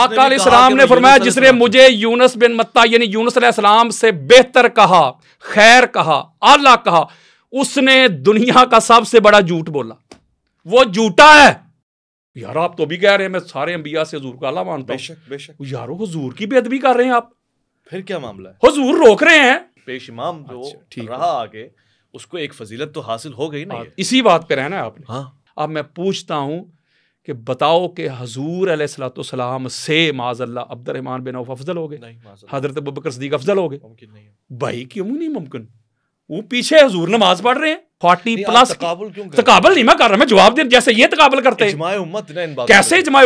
आकाल इस्लाम ने फरमाया जिसने मुझे यूनस बिन मत्ता यानी यूनस इस्लाम से बेहतर कहा खैर कहा आला कहा उसने दुनिया का सबसे बड़ा झूठ बोला वो झूठा है यार आप तो भी कह रहे हैं मैं सारे अंबिया से हजूर का आला मानता हूं बेशक बेशक यारो हजूर की बेदबी कर रहे हैं आप फिर क्या मामला है हजूर रोक रहे हैं पेश इमाम जो अच्छा, रहा आगे उसको एक फजीलत तो हासिल हो गई ना हाँ, इसी बात पे रहना है आपने हाँ अब मैं पूछता हूं कि बताओ कि हजूर सलाम से माजल्ला अब्दरहमान बिन औफ अफजल हो गए हजरत बबकर सदीक अफजल हो गए भाई क्यों नहीं मुमकिन वो पीछे हजूर नमाज पढ़ रहे हैं फोर्टी प्लस तकबल नहीं मैं कर रहा मैं जवाब दे जैसे ये तकबल करते हैं कैसे जमा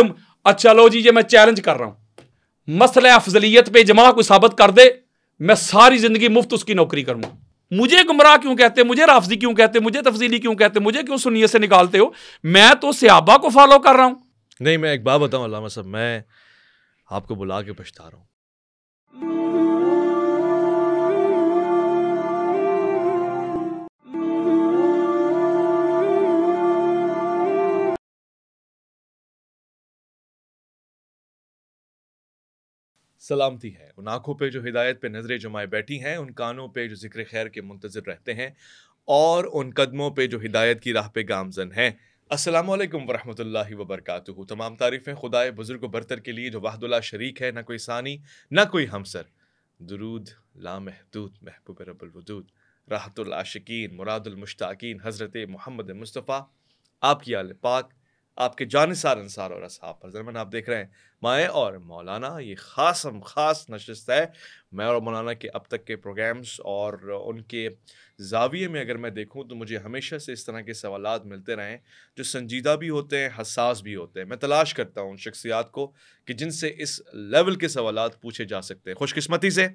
अच्छा लो जी ये मैं चैलेंज कर रहा हूँ मसला अफजलियत पे जमा कोई साबित कर दे मैं सारी जिंदगी मुफ्त उसकी नौकरी करूंगा मुझे गुमराह क्यों कहते मुझे राफजी क्यों कहते मुझे तफजीली क्यों कहते मुझे क्यों सुनिए से निकालते हो मैं तो सियाबा को फॉलो कर रहा हूँ नहीं मैं एक बात बताऊँ अलामा साहब मैं आपको बुला के पछता रहा हूँ सलामती है उन आंखों पे जो हिदायत पे नज़रें जमाए बैठी हैं उन कानों पे जो जिक्र खैर के मुंतज़र रहते हैं और उन कदमों पे जो हिदायत की राह पे गामजन हैं असलम वरहमल वबरक तमाम तारीफ़ें खुदाए बुज़ुर्ग बरतर के लिए जो वाहदुल्ला शरीक है ना कोई सानी ना कोई हमसर दरूद लामहदूद महबूब रबुलवदूद राहतुल्लाशिकीन मुरादुलमुश्ताकिन हज़रत मोहम्मद मुस्तफ़ा आपकी आल पाक आपके जानसार अनसार और असहाब पर जरमन आप देख रहे हैं मैं और मौलाना ये ख़ास हम ख़ास नशस्त है मैं और मौलाना के अब तक के प्रोग्राम्स और उनके जाविये में अगर मैं देखूं तो मुझे हमेशा से इस तरह के सवाल मिलते रहें जो संजीदा भी होते हैं हसास भी होते हैं मैं तलाश करता हूं उन शख्सियात को कि जिनसे इस लेवल के सवाल पूछे जा सकते हैं खुशकस्मती से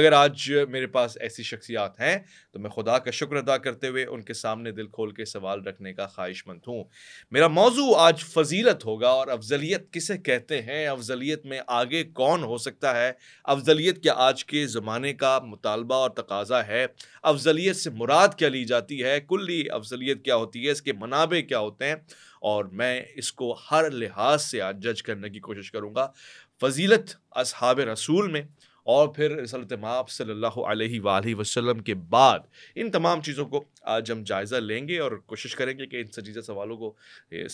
अगर आज मेरे पास ऐसी शख्सियात हैं तो मैं खुदा का शुक्र अदा करते हुए उनके सामने दिल खोल के सवाल रखने का ख्वाहिशमंद हूँ मेरा मौजू आज फजीलत होगा और अफजलियत किसे कहते हैं में अफजलियत में आगे कौन हो सकता है अफजलियत क्या आज के ज़माने का मुतालबा और तकाजा है अफजलियत से मुराद क्या ली जाती है कुल्ली अफजलियत क्या होती है इसके मनाबे क्या होते हैं और मैं इसको हर लिहाज से आज जज करने की कोशिश करूँगा फजीलत अब रसूल में और फिर रसलत माप वसलम के बाद इन तमाम चीज़ों को आज हम जायज़ा लेंगे और कोशिश करेंगे कि इन सजीजा सवालों को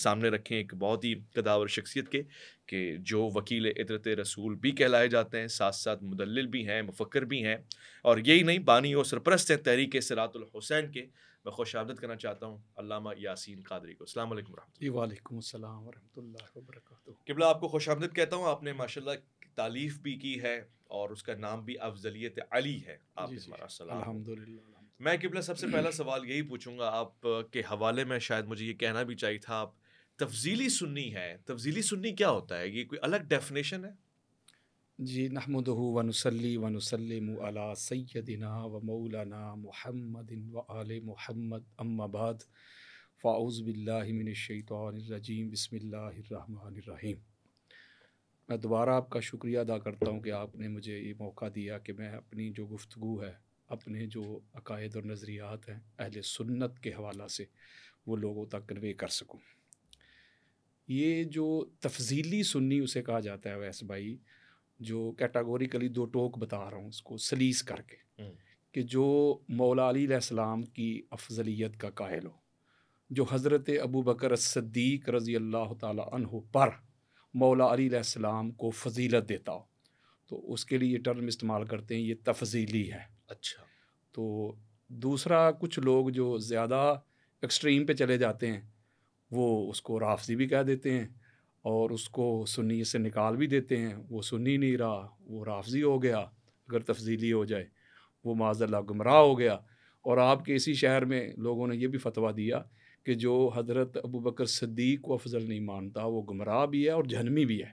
सामने रखें एक बहुत ही कदावर शख्सियत के कि जो वकील इदरत रसूल भी कहलाए जाते हैं साथ साथ मुदल भी हैं मुफक्र भी हैं और यही नहीं बानी और सरपरस्त हैं तहरीक सरातुलसैन के मैं खुश आमदद करना चाहता हूँ अलामा यासिन कादरी को अल्लाम वरम्ला वरहमल वरक किबला आपको खुश आमदद कहता हूँ आपने माशाल्लाह तारीफ़ भी की है और उसका नाम भी अफजलियत अली है आप मैं किबला सबसे पहला सवाल यही पूछूंगा आप के हवाले में शायद मुझे ये कहना भी चाहिए था आप तफजीली सुन्नी है तफजीली सुन्नी क्या होता है ये कोई अलग डेफिनेशन है जी नहमद वनसली वनसलम अला सैदिना व मौलाना महमदिन व आल महमद अम्माबाद फ़ाउज़ बिल्लामिनशैतरजीम बसमिल्लर रहीम मैं दोबारा आपका शुक्रिया अदा करता हूँ कि आपने मुझे ये मौका दिया कि मैं अपनी जो गुफ्तु है अपने जो अकायद और नज़रियात हैं अहल सुन्नत के हवाला से वो लोगों तक कन्वे कर सकूँ ये जो तफजीली सुन्नी उसे कहा जाता है वैस भाई जो कैटागोरिकली दो टोक बता रहा हूँ उसको सलीस करके हम्म। कि जो मौला अलीसम की अफजलियत का कायल हो जो हज़रत अबू बकर सद्दीक रज़ी अल्लाह तन हो पर मौला अलीसम को फजीलत देता हो तो उसके लिए ये टर्म इस्तेमाल करते हैं ये तफजीली है अच्छा तो दूसरा कुछ लोग जो ज़्यादा एक्सट्रीम पे चले जाते हैं वो उसको राफजी भी कह देते हैं और उसको सुन्नी से निकाल भी देते हैं वो सुन्नी नहीं रहा वो राफजी हो गया अगर तफजीली हो जाए वो माजल्ला गुमराह हो गया और आपके इसी शहर में लोगों ने ये भी फतवा दिया कि जो हज़रत अबू बकर सदीक़ को अफजल नहीं मानता वो गुमराह भी है और जहनमी भी है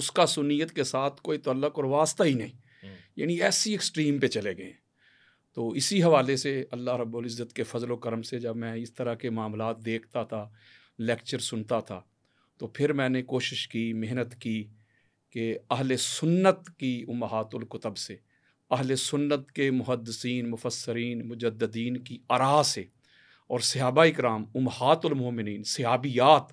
उसका सुनीत के साथ कोई तल्लक और वास्ता ही नहीं हम्म। यानी ऐसी एक्सट्रीम पे चले गए तो इसी हवाले से अल्लाह रब्ज़त के फ़जल करम से जब मैं इस तरह के मामला देखता था लेक्चर सुनता था तो फिर मैंने कोशिश की मेहनत की कि अहल सुन्नत की उमहातुलकतब से अहल सुन्नत के मुहदसिन मुफसरीन मुजद्दीन की आरा से और सहाबा इक्राम उमहातुलमिन सिहाबियात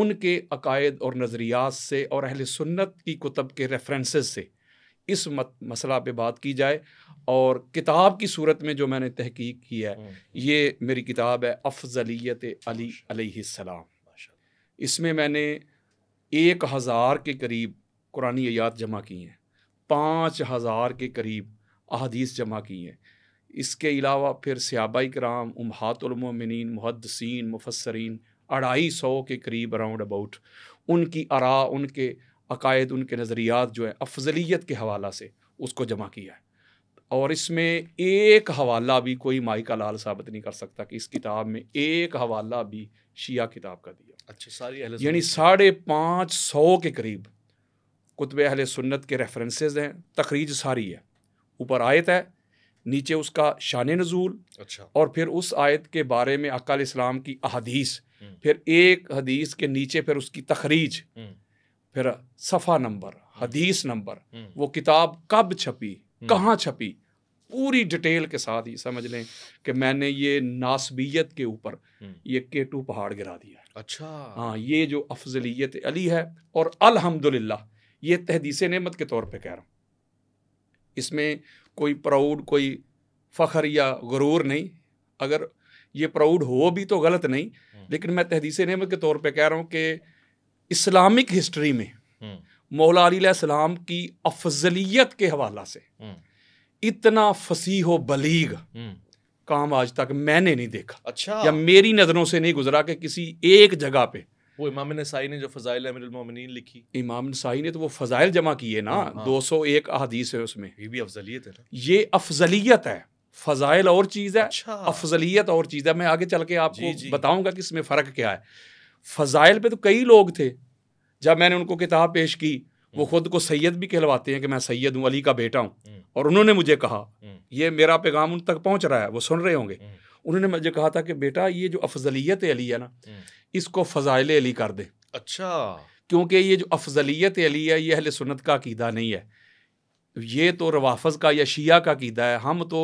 उनके अकायद और नज़रियात से और अहल सुन्नत की कुतब के रेफरेंसेस से इस मत मसला पे बात की जाए और किताब की सूरत में जो मैंने तहकीक की है हम्म। ये मेरी किताब है अफजलियत अली अलैहिस्सलाम इसमें मैंने एक हज़ार के करीब कुरानी आयात जमा की हैं पाँच हज़ार के करीब अहदीस जमा की हैं इसके अलावा फिर सयाबाई कराम उमहातमिन मुहदसिन मुफसरीन अढ़ाई सौ के करीब अराउंड अबाउट उनकी आरा उनके अकायद उनके नज़रियात जो है अफजलियत के हवाला से उसको जमा किया है और इसमें एक हवाला भी कोई माइका लाल साबित नहीं कर सकता कि इस किताब में एक हवाला भी शिया किताब का दिया अच्छा सारी यानी साढ़े पाँच सौ के करीब कुतब अहल सुन्नत के रेफरेंसेस हैं तखरीज सारी है ऊपर आयत है नीचे उसका शान नज़ूल अच्छा और फिर उस आयत के बारे में अकाल इस्लाम की अहदीस हम्म। फिर एक हदीस के नीचे फिर उसकी तखरीज हम्म। फिर सफ़ा नंबर हम्म। हदीस नंबर वो किताब कब छपी कहाँ छपी पूरी डिटेल के साथ ही समझ लें कि मैंने ये नासबियत के ऊपर ये केटू पहाड़ गिरा दिया अच्छा हाँ ये जो अफजलियत अली है और अल्हम्दुलिल्लाह ये तहदीस नमत के तौर पर कह रहा हूँ इसमें कोई प्राउड कोई फ़खर या गुरूर नहीं अगर ये प्राउड हो भी तो गलत नहीं हम्म। लेकिन मैं तहदीस नमत के तौर पे कह रहा हूँ कि इस्लामिक हिस्ट्री में हम्म। मौलाम की अफजलियत के हवाला से हम्म। इतना हो बलीग काम आज तक मैंने नहीं देखा अच्छा या मेरी नज़रों से नहीं गुजरा कि किसी एक जगह पे वो इमाम नसाई ने जो फजाइल अमीरमिन लिखी इमाम नसाई ने तो वो फजाइल जमा किए ना हाँ, हाँ। दो सौ एक अदीस है उसमें ये भी अफजलियत है ना ये अफजलियत है फजाइल और चीज़ है अच्छा। अफजलियत और चीज़ है मैं आगे चल के आपको बताऊंगा कि इसमें फ़र्क क्या है फजाइल पे तो कई लोग थे जब मैंने उनको किताब पेश की वो हम्म। खुद को सैयद भी कहलवाते हैं कि मैं सैयद हूँ अली का बेटा हूँ हम्म। और उन्होंने मुझे कहा हम्म। ये मेरा पैगाम उन तक पहुंच रहा है वो सुन रहे होंगे उन्होंने मुझे कहा था कि बेटा ये जो अफजलियत अली है ना हम्म। इसको फ़जाइल अली कर दे अच्छा क्योंकि ये जो अफजलियत अली है ये अहल सुनत का अकीदा नहीं है ये तो रवाफज का या शिया का अकीदा है हम तो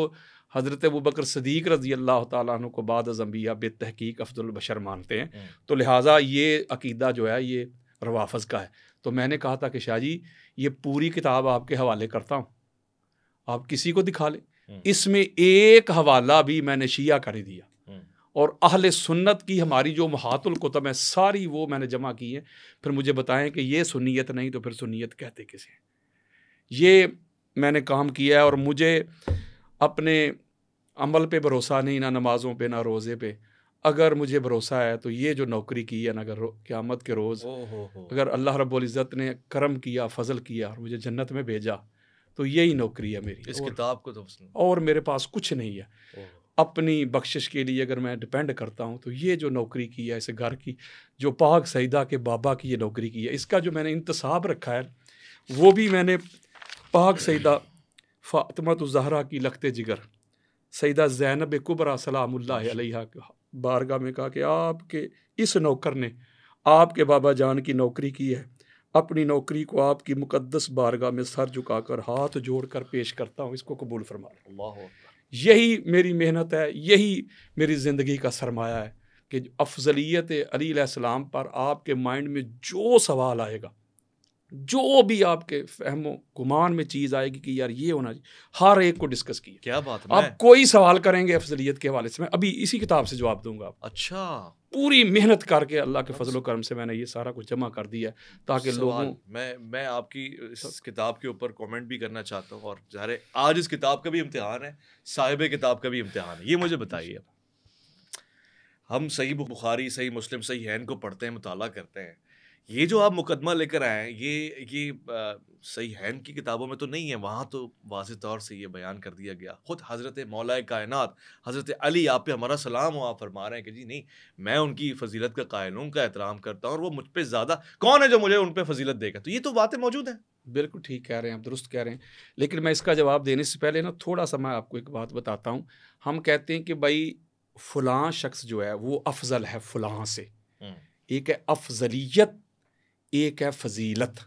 हज़रत अबू बकर सदीक रजी अल्लाह तु को बाद अजम्बिया बेतहकीक अफजलबशर मानते हैं हम्म। तो लिहाजा ये अकीदा जो है ये रवाफज़ का है तो मैंने कहा था कि शाह जी ये पूरी किताब आपके हवाले करता हूँ आप किसी को दिखा लें हम्म। इसमें एक हवाला भी मैंने शिया कर दिया हम्म। और अहल सुन्नत की हमारी जो महातुल कुतब है सारी वो मैंने जमा की है फिर मुझे बताएं कि ये सुनीत नहीं तो फिर सुनीत कहते किसे ये मैंने काम किया है और मुझे अपने अमल पे भरोसा नहीं ना नमाज़ों पे ना रोज़े पे अगर मुझे भरोसा है तो ये जो नौकरी की है ना अगर क़्यामत के रोज़ अगर अल्लाह रब्बुल इज़्ज़त ने करम किया फजल किया और मुझे जन्नत में भेजा तो यही नौकरी है मेरी इस किताब को तो और मेरे पास कुछ नहीं है अपनी बख्शिश के लिए अगर मैं डिपेंड करता हूँ तो ये जो नौकरी की है इस घर की जो पाक सईदा के बाबा की ये नौकरी की है इसका जो मैंने इंतसाब रखा है वो भी मैंने पाक सईदा फ़ातमत जहरा की लखते जिगर सईदा जैनब कुबरा सलाम बारगाह में कहा कि आपके इस नौकर ने आपके बाबा जान की नौकरी की है अपनी नौकरी को आपकी मुकदस बारगाह में सर झुकाकर हाथ जोड़कर पेश करता हूँ इसको कबूल फरमा यही मेरी मेहनत है यही मेरी ज़िंदगी का सरमाया है कि अफजलियत अलीसम पर आपके माइंड में जो सवाल आएगा जो भी आपके फहमो गुमान में चीज़ आएगी कि यार ये होना हर एक को डिस्कस किया क्या बात है आप कोई सवाल करेंगे अफजलियत के हवाले से मैं अभी इसी किताब से जवाब दूंगा आप अच्छा पूरी मेहनत करके अल्लाह के फजलो करम से मैंने ये सारा कुछ जमा कर दिया ताकि लोगों मैं मैं आपकी इस किताब के ऊपर कमेंट भी करना चाहता हूँ और जहर आज इस किताब का भी इम्तहान है साहिब किताब का भी इम्तहान है ये मुझे बताइए हम सही बुखारी सही मुस्लिम सही हैन को पढ़ते हैं मुताला करते हैं ये जो आप मुकदमा लेकर आए हैं ये ये सही हैन की किताबों में तो नहीं है वहाँ तो वाज तौर से ये बयान कर दिया गया खुद हज़रत मौल कायनत हज़रत अली आप पे हमारा सलाम हो आप फरमा रहे हैं कि जी नहीं मैं उनकी फजीलत का कायलों का एहतराम करता हूँ और वो मुझ पर ज़्यादा कौन है जो मुझे उन पर फजीलत देगा तो ये तो बातें मौजूद हैं बिल्कुल ठीक कह रहे हैं आप दुरुस्त कह रहे हैं लेकिन मैं इसका जवाब देने से पहले ना थोड़ा सा मैं आपको एक बात बताता हूँ हम कहते हैं कि भाई फ़लाँ शख्स जो है वो अफजल है फ़लाँ से एक है अफजलियत एक है फजीलत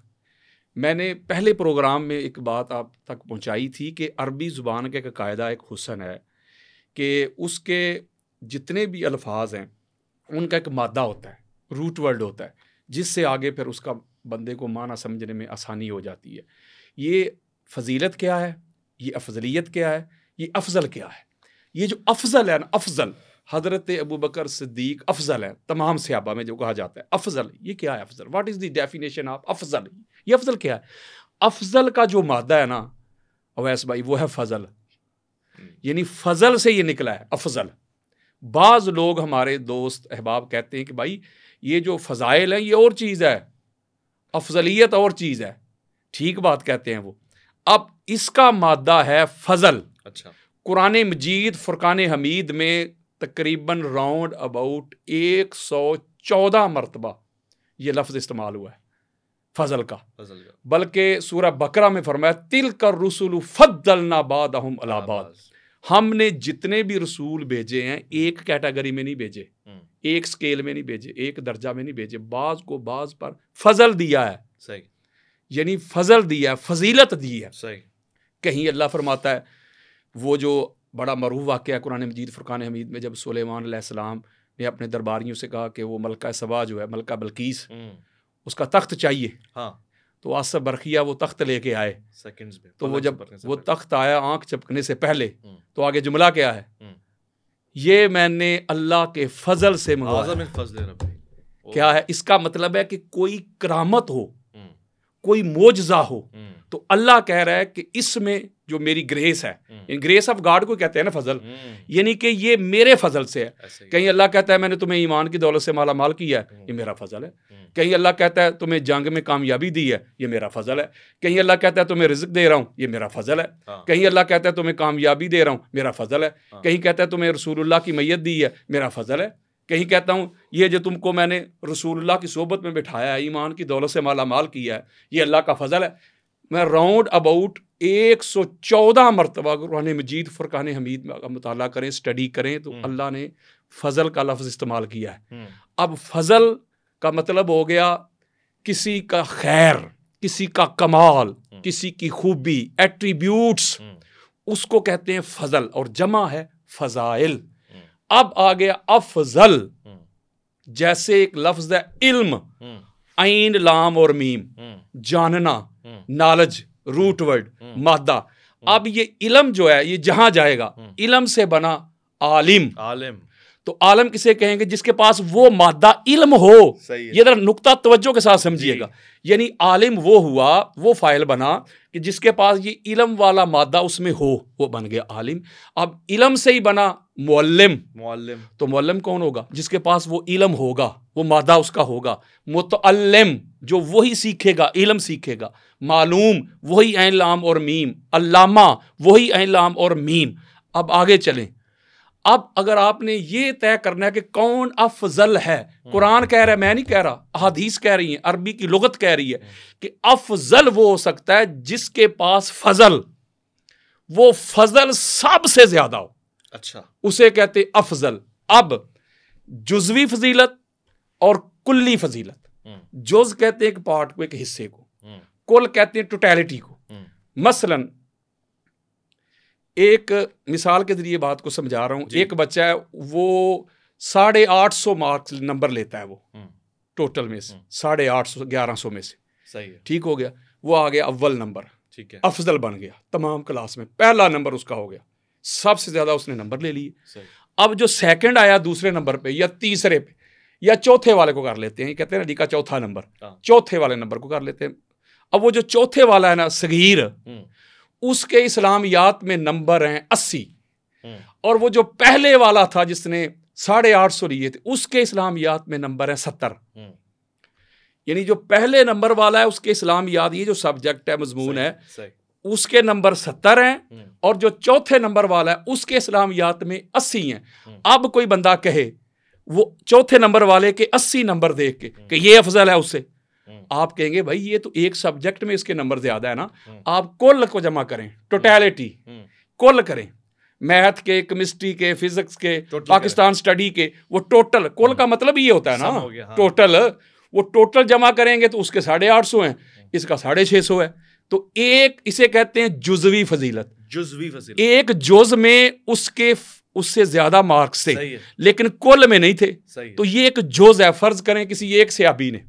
मैंने पहले प्रोग्राम में एक बात आप तक पहुंचाई थी कि अरबी ज़ुबान का एक कायदा एक हुसन है कि उसके जितने भी अल्फाज हैं उनका एक मादा होता है रूट वर्ड होता है जिससे आगे फिर उसका बंदे को माना समझने में आसानी हो जाती है ये फजीलत क्या है ये अफजलियत क्या है ये अफजल क्या है ये जो अफजल है ना अफजल हज़रत अबू बकर सिद्दीक अफजल है तमाम सियाबा में जो कहा जाता है अफजल ये क्या है अफजल what is the definition of अफजल ये अफजल क्या है अफजल का जो मादा है ना अवैस भाई वो है फजल यानी फजल से ये निकला है अफजल बाज़ लोग हमारे दोस्त अहबाब कहते हैं कि भाई ये जो फ़ज़ाइल हैं ये और चीज़ है अफजलियत और चीज़ है ठीक बात कहते हैं वो अब इसका मादा है फजल अच्छा कुरान मजीद फ़ुरकान हमीद में तकरीबन राउंड अबाउट एक सौ चौदह मरतबा ये लफ्ज़ इस्तेमाल हुआ है फजल का, का। बल्कि सूरह बकरा में फरमाया तिल कर रसूल फद्दलना अहम अलाबाद हमने जितने भी रसूल भेजे हैं एक कैटेगरी में नहीं भेजे हम्म। एक स्केल में नहीं भेजे एक दर्जा में नहीं भेजे बाज को बाज पर फजल दिया है सही यानी फजल दिया है फजीलत दी है सही कहीं अल्लाह फरमाता है वो जो बड़ा मरूह वाक़ कुरान मजीद फ़ुरान हमीद में जब सुलेमान ने अपने दरबारियों से कहा कि वो मलका सबा जो है मलका बल्कीस हम्म। उसका तख्त चाहिए हाँ तो आसफ बरखिया वो तख्त लेके आए सेकंड्स में तो वो जब वो तख्त आया आंख चपकने से पहले हम्म। तो आगे जुमला क्या है हम्म। ये मैंने अल्लाह के फजल से मंगवाया क्या है इसका मतलब है कि कोई करामत हो कोई मोजा हो हम्म। तो अल्लाह कह रहा है कि इसमें जो मेरी ग्रेस है ग्रेस ऑफ गॉड को कहते हैं ना फजल हम्म। यानी कि ये मेरे फजल से है कहीं अल्लाह कहता है मैंने तुम्हें ईमान की दौलत से माला माल किया है ये हम्म। मेरा फजल है कहीं अल्लाह कहता है तुम्हें जंग में कामयाबी दी है ये मेरा फजल है कहीं अल्लाह कहता है तुम्हें रिज्क दे रहा हूँ ये मेरा फजल है हाँ। कहीं अल्लाह कहता है तुम्हें कामयाबी दे रहा हूँ मेरा फजल है हाँ। कहीं कहता है तुम्हें रसूलुल्लाह की मैयत दी है मेरा फजल है कहीं कहता हूँ ये जो तुमको मैंने रसूलुल्लाह की सोबत में बिठाया है ईमान की दौलत से माला माल किया है ये अल्लाह का फजल है मैं राउंड अबाउट एक सौ चौदह मरतबा कुरान मजीद फ़ुरकान हमीद का मताल करें स्टडी करें तो हम्म। अल्लाह ने फजल का लफ्ज़ इस्तेमाल किया है हम्म। अब फजल का मतलब हो गया किसी का खैर किसी का कमाल हम्म। किसी की खूबी एट्रीब्यूट्स उसको कहते हैं फजल और जमा है फजाइल अब आ गया अफजल हम्म। जैसे एक लफ्ज है इल्म हम्म। आइन लाम और मीम हम्म। जानना नॉलेज रूट वर्ड मादा अब ये इलम जो है ये जहां जाएगा इलम से बना आलिम आलिम तो आलम किसे कहेंगे जिसके पास वो मादा इल्म हो ये जरा नुकता तवज्जो के साथ समझिएगा यानी आलिम वो हुआ वो फाइल बना कि जिसके पास ये इलम वाला मादा उसमें हो वो बन गया आलिम अब इलम से ही बना मुअल्लम मुअल्लम तो मुअल्लम कौन होगा जिसके पास वो इलम होगा वो मादा उसका होगा मुतअल्लम जो वही सीखेगा इलम सीखेगा मालूम वही ऐन लाम और मीम अल्लामा वही ऐन लाम और मीम अब आगे चलें अब अगर आपने ये तय करना है कि कौन अफजल है हम्म। कुरान कह रहा है मैं नहीं कह रहा अहादीस कह रही है अरबी की लगत कह रही है कि अफजल वो हो सकता है जिसके पास फजल वो फजल सबसे ज्यादा हो अच्छा उसे कहते अफजल अब जुजवी फजीलत और कुल्ली फजीलत हम्म। जुज कहते हैं एक पार्ट को एक हिस्से को हम्म। कुल कहते हैं टोटैलिटी को हम्म। मसलन एक मिसाल के जरिए बात को समझा रहा हूं एक बच्चा है वो साढ़े आठ सौ मार्क्स नंबर लेता है वो टोटल में से साढ़े आठ सौ ग्यारह सौ में से सही है ठीक हो गया वो आ गया अव्वल नंबर ठीक है अफजल बन गया तमाम क्लास में पहला नंबर उसका हो गया सबसे ज़्यादा उसने नंबर ले लिए अब जो सेकंड आया दूसरे नंबर पे या तीसरे पे या चौथे वाले को कर लेते हैं कहते हैं ना का चौथा नंबर हाँ। चौथे वाले नंबर को कर लेते हैं अब वो जो चौथे वाला है ना सगीर हम्म। उसके इस्लामियात में नंबर हैं अस्सी हम्म। और वो जो पहले वाला था जिसने साढ़े आठ सौ लिए थे उसके इस्लामियात में नंबर है सत्तर हम्म। यानी जो पहले नंबर वाला है उसके इस्लामियात ये जो सब्जेक्ट है मजमून है उसके नंबर सत्तर हैं हम्म। और जो चौथे नंबर वाला है उसके इस्लामियात में अस्सी हैं हम्म। अब कोई बंदा कहे वो चौथे नंबर वाले के अस्सी नंबर देख के हम्म। कि ये अफजल है उससे आप कहेंगे भाई ये तो एक सब्जेक्ट में इसके नंबर ज्यादा है ना आप कुल को जमा करें टोटैलिटी कुल करें मैथ के केमिस्ट्री के फिजिक्स के पाकिस्तान स्टडी के वो टोटल कुल का मतलब ये होता है ना हो हाँ। टोटल वो टोटल जमा करेंगे तो उसके साढ़े आठ सौ है इसका साढ़े छह सौ है तो एक इसे कहते हैं जुजवी फजीलत जुजवी फजीलत एक जुज में उसके उससे ज्यादा मार्क्स थे लेकिन कुल में नहीं थे तो ये एक जुज है फर्ज करें किसी एक सहाबी ने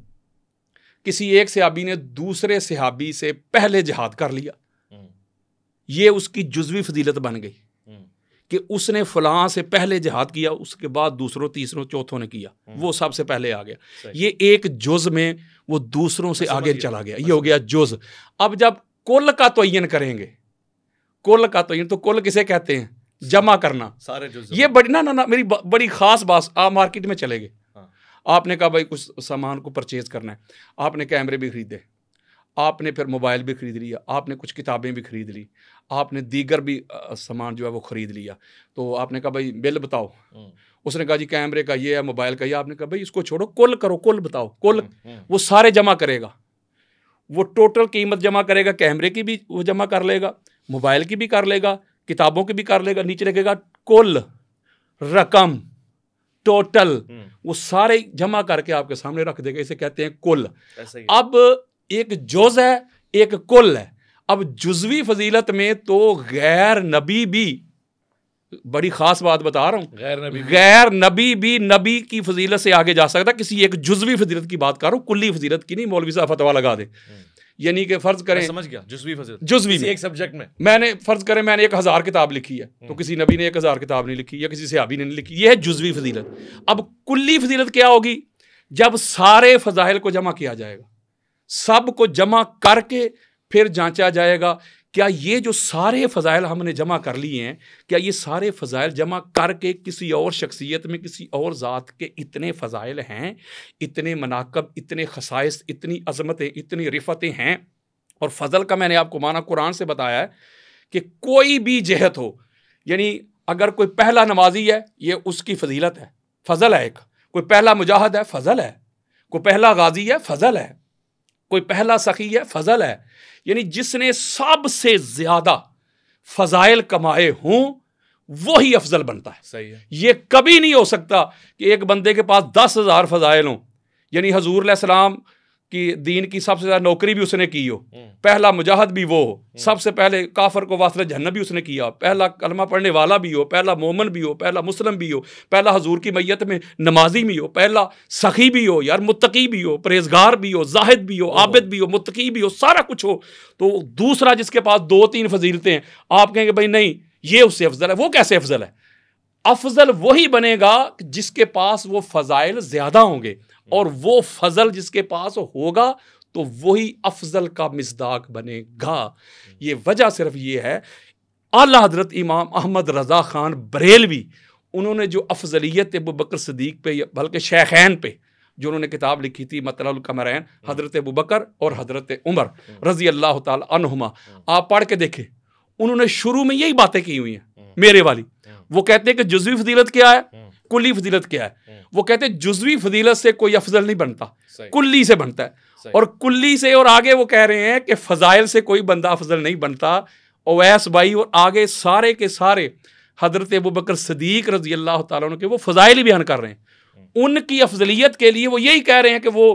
किसी एक सहाबी ने दूसरे सहाबी से पहले जहाद कर लिया हम्म। ये उसकी जुजवी फजीलत बन गई हम्म। कि उसने फलां से पहले जहाद किया उसके बाद दूसरों तीसरों चौथों ने किया हम्म। वो सबसे पहले आ गया ये एक जुज में वो दूसरों से आगे चला गया ये हो गया जुज अब जब कुल का तयन करेंगे कुल का तयन तो कुल किसे कहते हैं जमा करना सारे जुज ये बड़ी ना ना ना मेरी बड़ी खास बात आप मार्केट में चले गए हाँ। आपने कहा भाई कुछ सामान को परचेज करना है आपने कैमरे भी खरीदे आपने फिर मोबाइल भी खरीद लिया आपने कुछ किताबें भी खरीद ली आपने दीगर भी सामान जो है वो ख़रीद लिया तो आपने कहा भाई बिल बताओ हम्म। उसने कहा जी कैमरे का ये है मोबाइल का ये आपने कहा भाई इसको छोड़ो कुल करो कुल बताओ कुल हम्म, हम्म। वो सारे जमा करेगा वो टोटल कीमत जमा करेगा कैमरे की भी वो जमा कर लेगा मोबाइल की भी कर लेगा किताबों की भी कर लेगा नीचे लिखेगा कुल रकम टोटल वो सारे जमा करके आपके सामने रख देगा इसे कहते हैं कुल अब एक जोज है एक कुल है अब जुजवी फजीलत में तो गैर नबी भी बड़ी खास बात बता रहा हूं गैर नबी गैर नबी भी नबी की फजीलत से आगे जा सकता किसी एक जुजवी फजीलत की बात कर रहा कुल्ली फजीलत की नहीं मौलवी साहब फतवा लगा दे हम्म। यानी कि फर्ज करें समझ गया जुजवी फजीलत जुजवी एक सब्जेक्ट में मैंने फर्ज करें मैंने एक हज़ार किताब लिखी है तो हम्म। किसी नबी ने एक हज़ार किताब नहीं लिखी या किसी से आबी ने नहीं लिखी यह है जुजवी फजीलत अब कुल्ली फजीलत क्या होगी जब सारे फजाइल को जमा किया जाएगा सब को जमा करके फिर जांचा जाएगा क्या ये जो सारे फ़जाइल हमने जमा कर लिए हैं क्या ये सारे फ़जाइल जमा करके किसी और शख्सियत में किसी और ज़ात के इतने फ़जाइल हैं इतने मनाकब इतने खसाइस इतनी अजमतें इतनी रिफतें हैं और फजल का मैंने आपको माना कुरान से बताया है कि कोई भी जहत हो यानी अगर कोई पहला नमाजी है ये उसकी फजीलत है फजल है एक कोई पहला मुजाहद है फजल है कोई पहला गाजी है फजल है कोई पहला सखी है फजल है यानी जिसने सबसे ज्यादा फजाइल कमाए हों वो ही अफजल बनता है सही है ये कभी नहीं हो सकता कि एक बंदे के पास दस हजार फजाइल हों यानी हजूर सलाम कि दीन की सबसे ज़्यादा नौकरी भी उसने की हो पहला मुजाहद भी वो हो सबसे पहले काफर को वास्तव जन्न भी उसने किया पहला कलमा पढ़ने वाला भी हो पहला मोमन भी हो पहला मुस्लिम भी हो पहला हजूर की मैयत में नमाजी भी हो पहला सखी भी हो यार मुतकी भी हो परहेजगार भी हो जाहिद भी हो आबिद भी हो मुतकी भी हो सारा कुछ हो तो दूसरा जिसके पास दो तीन फजीलतें हैं आप कहेंगे भाई नहीं ये उससे अफजल है वो कैसे अफजल है अफजल वही बनेगा जिसके पास वो फ़ज़ाइल ज़्यादा होंगे और वो फजल जिसके पास होगा तो वही अफजल का मजदाक बनेगा ये वजह सिर्फ ये है अला हजरत इमाम अहमद रज़ा ख़ान बरेल भी उन्होंने जो अफजलियत अबू बकर सदीक पे बल्कि शेखैन पे जो उन्होंने किताब लिखी थी मतलमरैन हज़रत हम्म। अबू बकर और हज़रत उमर हम्म। रज़ी अल्लाह तुमा हम्म। आप पढ़ के देखें उन्होंने शुरू में यही बातें की हुई हैं मेरे वाली वो कहते हैं कि जुजवी फजीलत क्या है हम्म। कुली फजीलत क्या है हम्म। वो कहते हैं जुजवी फजीलत से कोई अफजल नहीं बनता कुल्ली से बनता है और कुल्ली से और आगे वो कह रहे हैं कि फजाइल से कोई बंदा अफजल नहीं बनता ओवैस भाई और आगे सारे के सारे हजरत अबू बकर सदीक रजी अल्लाह तन के वो फजाइल ही बयान कर रहे हैं उनकी अफजलियत के लिए वो यही कह रहे हैं कि वो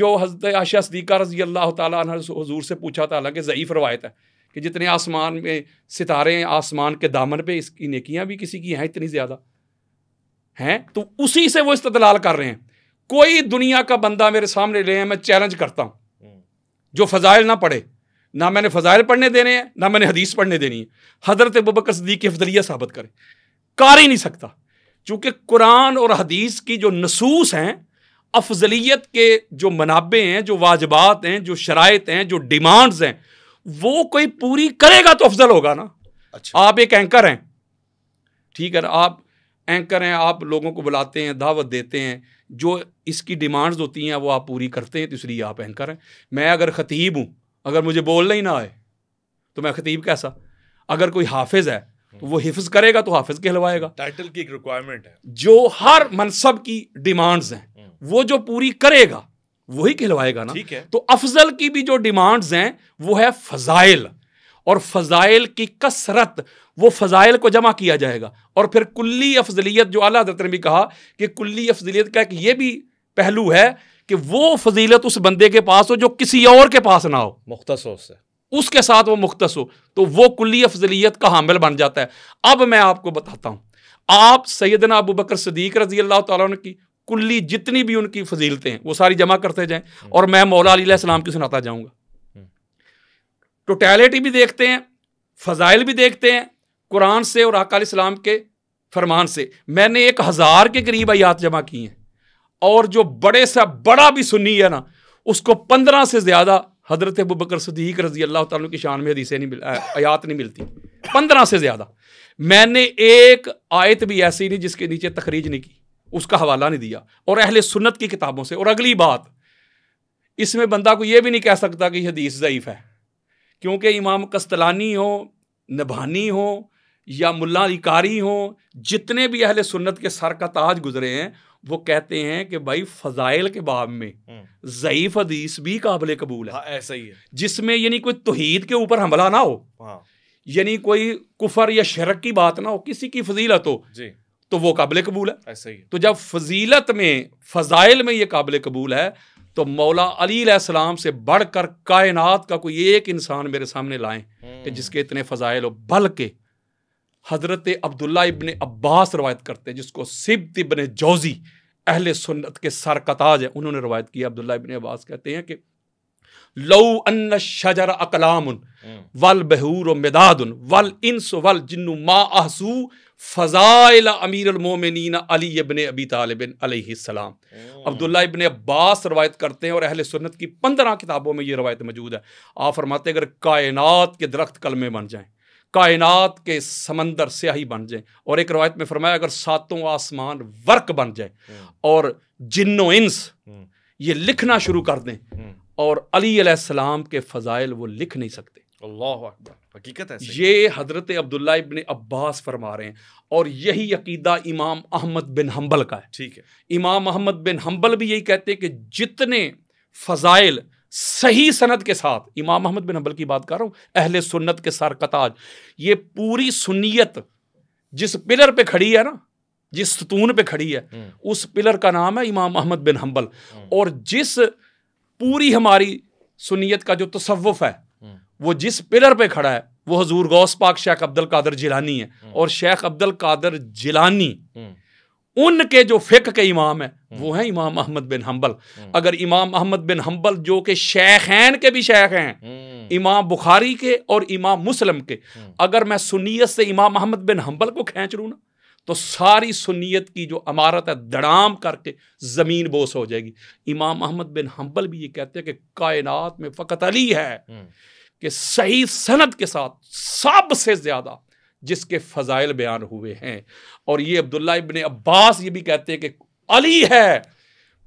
जो हजरत आशा सदीक़ा रजी अल्लाह तजूर से पूछा था हालांकि ज़यीफ़ रवायत है कि जितने आसमान में सितारे हैं आसमान के दामन पे इसकी नेकियां भी किसी की हैं इतनी ज़्यादा हैं तो उसी से वो इस्तलाल कर रहे हैं कोई दुनिया का बंदा मेरे सामने ले मैं चैलेंज करता हूँ हम्म। जो फ़जाइल ना पढ़े ना मैंने फ़जाइल पढ़ने देने हैं ना मैंने हदीस पढ़ने देनी है हज़रत बबकर सदी की अफजलिया साबित करे कर ही नहीं सकता चूँकि कुरान और हदीस की जो नसूस हैं अफजलियत के जो मनाबे हैं जो वाजबात हैं जो शरात हैं जो डिमांड्स हैं वो कोई पूरी करेगा तो अफजल होगा ना अच्छा आप एक एंकर हैं ठीक है ना आप एंकर हैं आप लोगों को बुलाते हैं दावत देते हैं जो इसकी डिमांड्स होती हैं वो आप पूरी करते हैं तो इसलिए आप एंकर हैं मैं अगर ख़तीब हूँ अगर मुझे बोलना ही ना आए तो मैं ख़तीब कैसा अगर कोई हाफिज है तो वो हिफ्ज करेगा तो हाफिज कहलवाएगा टाइटल की एक रिक्वायरमेंट है जो हर मनसब की डिमांड्स हैं हम्म। वो जो पूरी करेगा वही खिलवाएगा ना ठीक है तो अफजल की भी जो डिमांड्स हैं वो है फजाइल और फजाइल की कसरत वो फजाइल को जमा किया जाएगा और फिर कुल्ली अफजलियत जो अला हजरत ने भी कहा कि कुल्ली अफजलियत का एक ये भी पहलू है कि वो फजीलत उस बंदे के पास हो जो किसी और के पास ना हो मुख्तस हो उससे उसके साथ वो मुख्तस हो तो वो कुल्ली अफजलियत का हामिल बन जाता है अब मैं आपको बताता हूं आप सैदना अबू बकर सदीक रजी अल्लाह तुन की कुल्ली जितनी भी उनकी फजीलतें हैं वो सारी जमा करते जाएं और मैं मौला की सुनाता जाऊँगा टोटैलिटी हम्म। भी देखते हैं फ़जाइल भी देखते हैं कुरान से और इस्लाम के फरमान से मैंने एक हज़ार के करीब आयात जमा की हैं और जो बड़े सा बड़ा भी सुनी है ना उसको पंद्रह से ज़्यादा हज़रत अबू बकर सदीक रजी अल्लाह तुम की शान में हदीसें नहीं मिल आयात नहीं मिलती पंद्रह से ज़्यादा मैंने एक आयत भी ऐसी नहीं जिसके नीचे तखरीज नहीं की उसका हवाला नहीं दिया और अहल सुन्नत की किताबों से और अगली बात इसमें बंदा को ये भी नहीं कह सकता कि हदीस ज़यीफ़ है क्योंकि इमाम कस्तलानी हो नभानी हो या मुल्ला इकारी हो जितने भी अहल सुन्नत के सर का ताज गुजरे हैं वो कहते हैं कि भाई फ़जाइल के बाब में हम्म। ज़यीफ़ हदीस भी काबिल कबूल है हाँ, ऐसा ही है जिसमें यानी कोई तोहीद के ऊपर हमला ना हो हाँ। यानी कोई कुफर या शरक की बात ना हो किसी की फजीलत हो जी तो वो काबिल कबूल है ऐसा ही तो जब फजीलत में फजाइल में ये काबिल कबूल है तो मौला सलाम से बढ़ कर कायनात का कोई एक इंसान मेरे सामने लाएं कि हम्म। जिसके इतने फ़जाइल हो बल्कि हज़रत अब्दुल्ला इबन अब्बास रवायत करते हैं जिसको सिब्त इबन जौज़ी अहल सुन्नत के सरकताज है उन्होंने रवायत किया अब्दुल्ला इबन अब्बास कहते हैं कि अन्न शजर अकलाम वल बहूर वल इंस वल जिन्नु मा आहसू फ़ज़ाइल अमीर अली इबन अबी अब्दुल्ला इबन अब्बास रवायत करते हैं और अहल सुन्नत की पंद्रह किताबों में ये रवायत मौजूद है आप फरमाते अगर कायनात के दरख्त कलमे बन जाए कायनात के समंदर स्याही बन जाए और एक रवायत में फरमाया अगर सातों आसमान वर्क बन जाए और जिन्नो इंस हम्म। ये लिखना शुरू कर दें हम्म। और अलीसलाम के फ़ज़ाइल वो लिख नहीं सकते अल्लाह हकीकत है ये हज़रत अब्दुल्ला इबन अब्बास फरमा रहे हैं और यही अकीदा इमाम अहमद बिन हम्बल का है ठीक है इमाम अहमद बिन हम्बल भी यही कहते हैं कि जितने फ़ज़ाइल सही सनत के साथ इमाम अहमद बिन हम्बल की बात कर रहा हूँ अहले सुन्नत के सारकताज ये पूरी सुनीत जिस पिलर पर खड़ी है ना जिस सतून पर खड़ी है हम्म। उस पिलर का नाम है इमाम अहमद बिन हम्बल और जिस पूरी हमारी सुनीत का जो तसवुफ़ है हम्म। वो जिस पिलर पे खड़ा है वो हजूर गौस पाक शेख अब्दुल कादर जिलानी है हम्म। और शेख अब्दुल कादर जिलानी हम्म। उनके जो फ़िक के इमाम है वो हैं इमाम अहमद बिन हम्बल अगर इमाम अहमद बिन हम्बल जो कि शेखैन के भी शेख हैं इमाम बुखारी के और इमाम मुस्लिम के अगर मैं सुनीत से इमाम अहमद बिन हम्बल को खींच लूँ ना तो सारी सुनीत की जो अमारत है दड़ाम करके ज़मीन बोस हो जाएगी इमाम अहमद बिन हम्बल भी ये कहते हैं कि कायनात में फ़कत अली है हम्म। कि सही सनत के साथ सबसे ज़्यादा जिसके फ़जाइल बयान हुए हैं और ये अब्दुल्ला इबन अब्बास ये भी कहते हैं कि अली है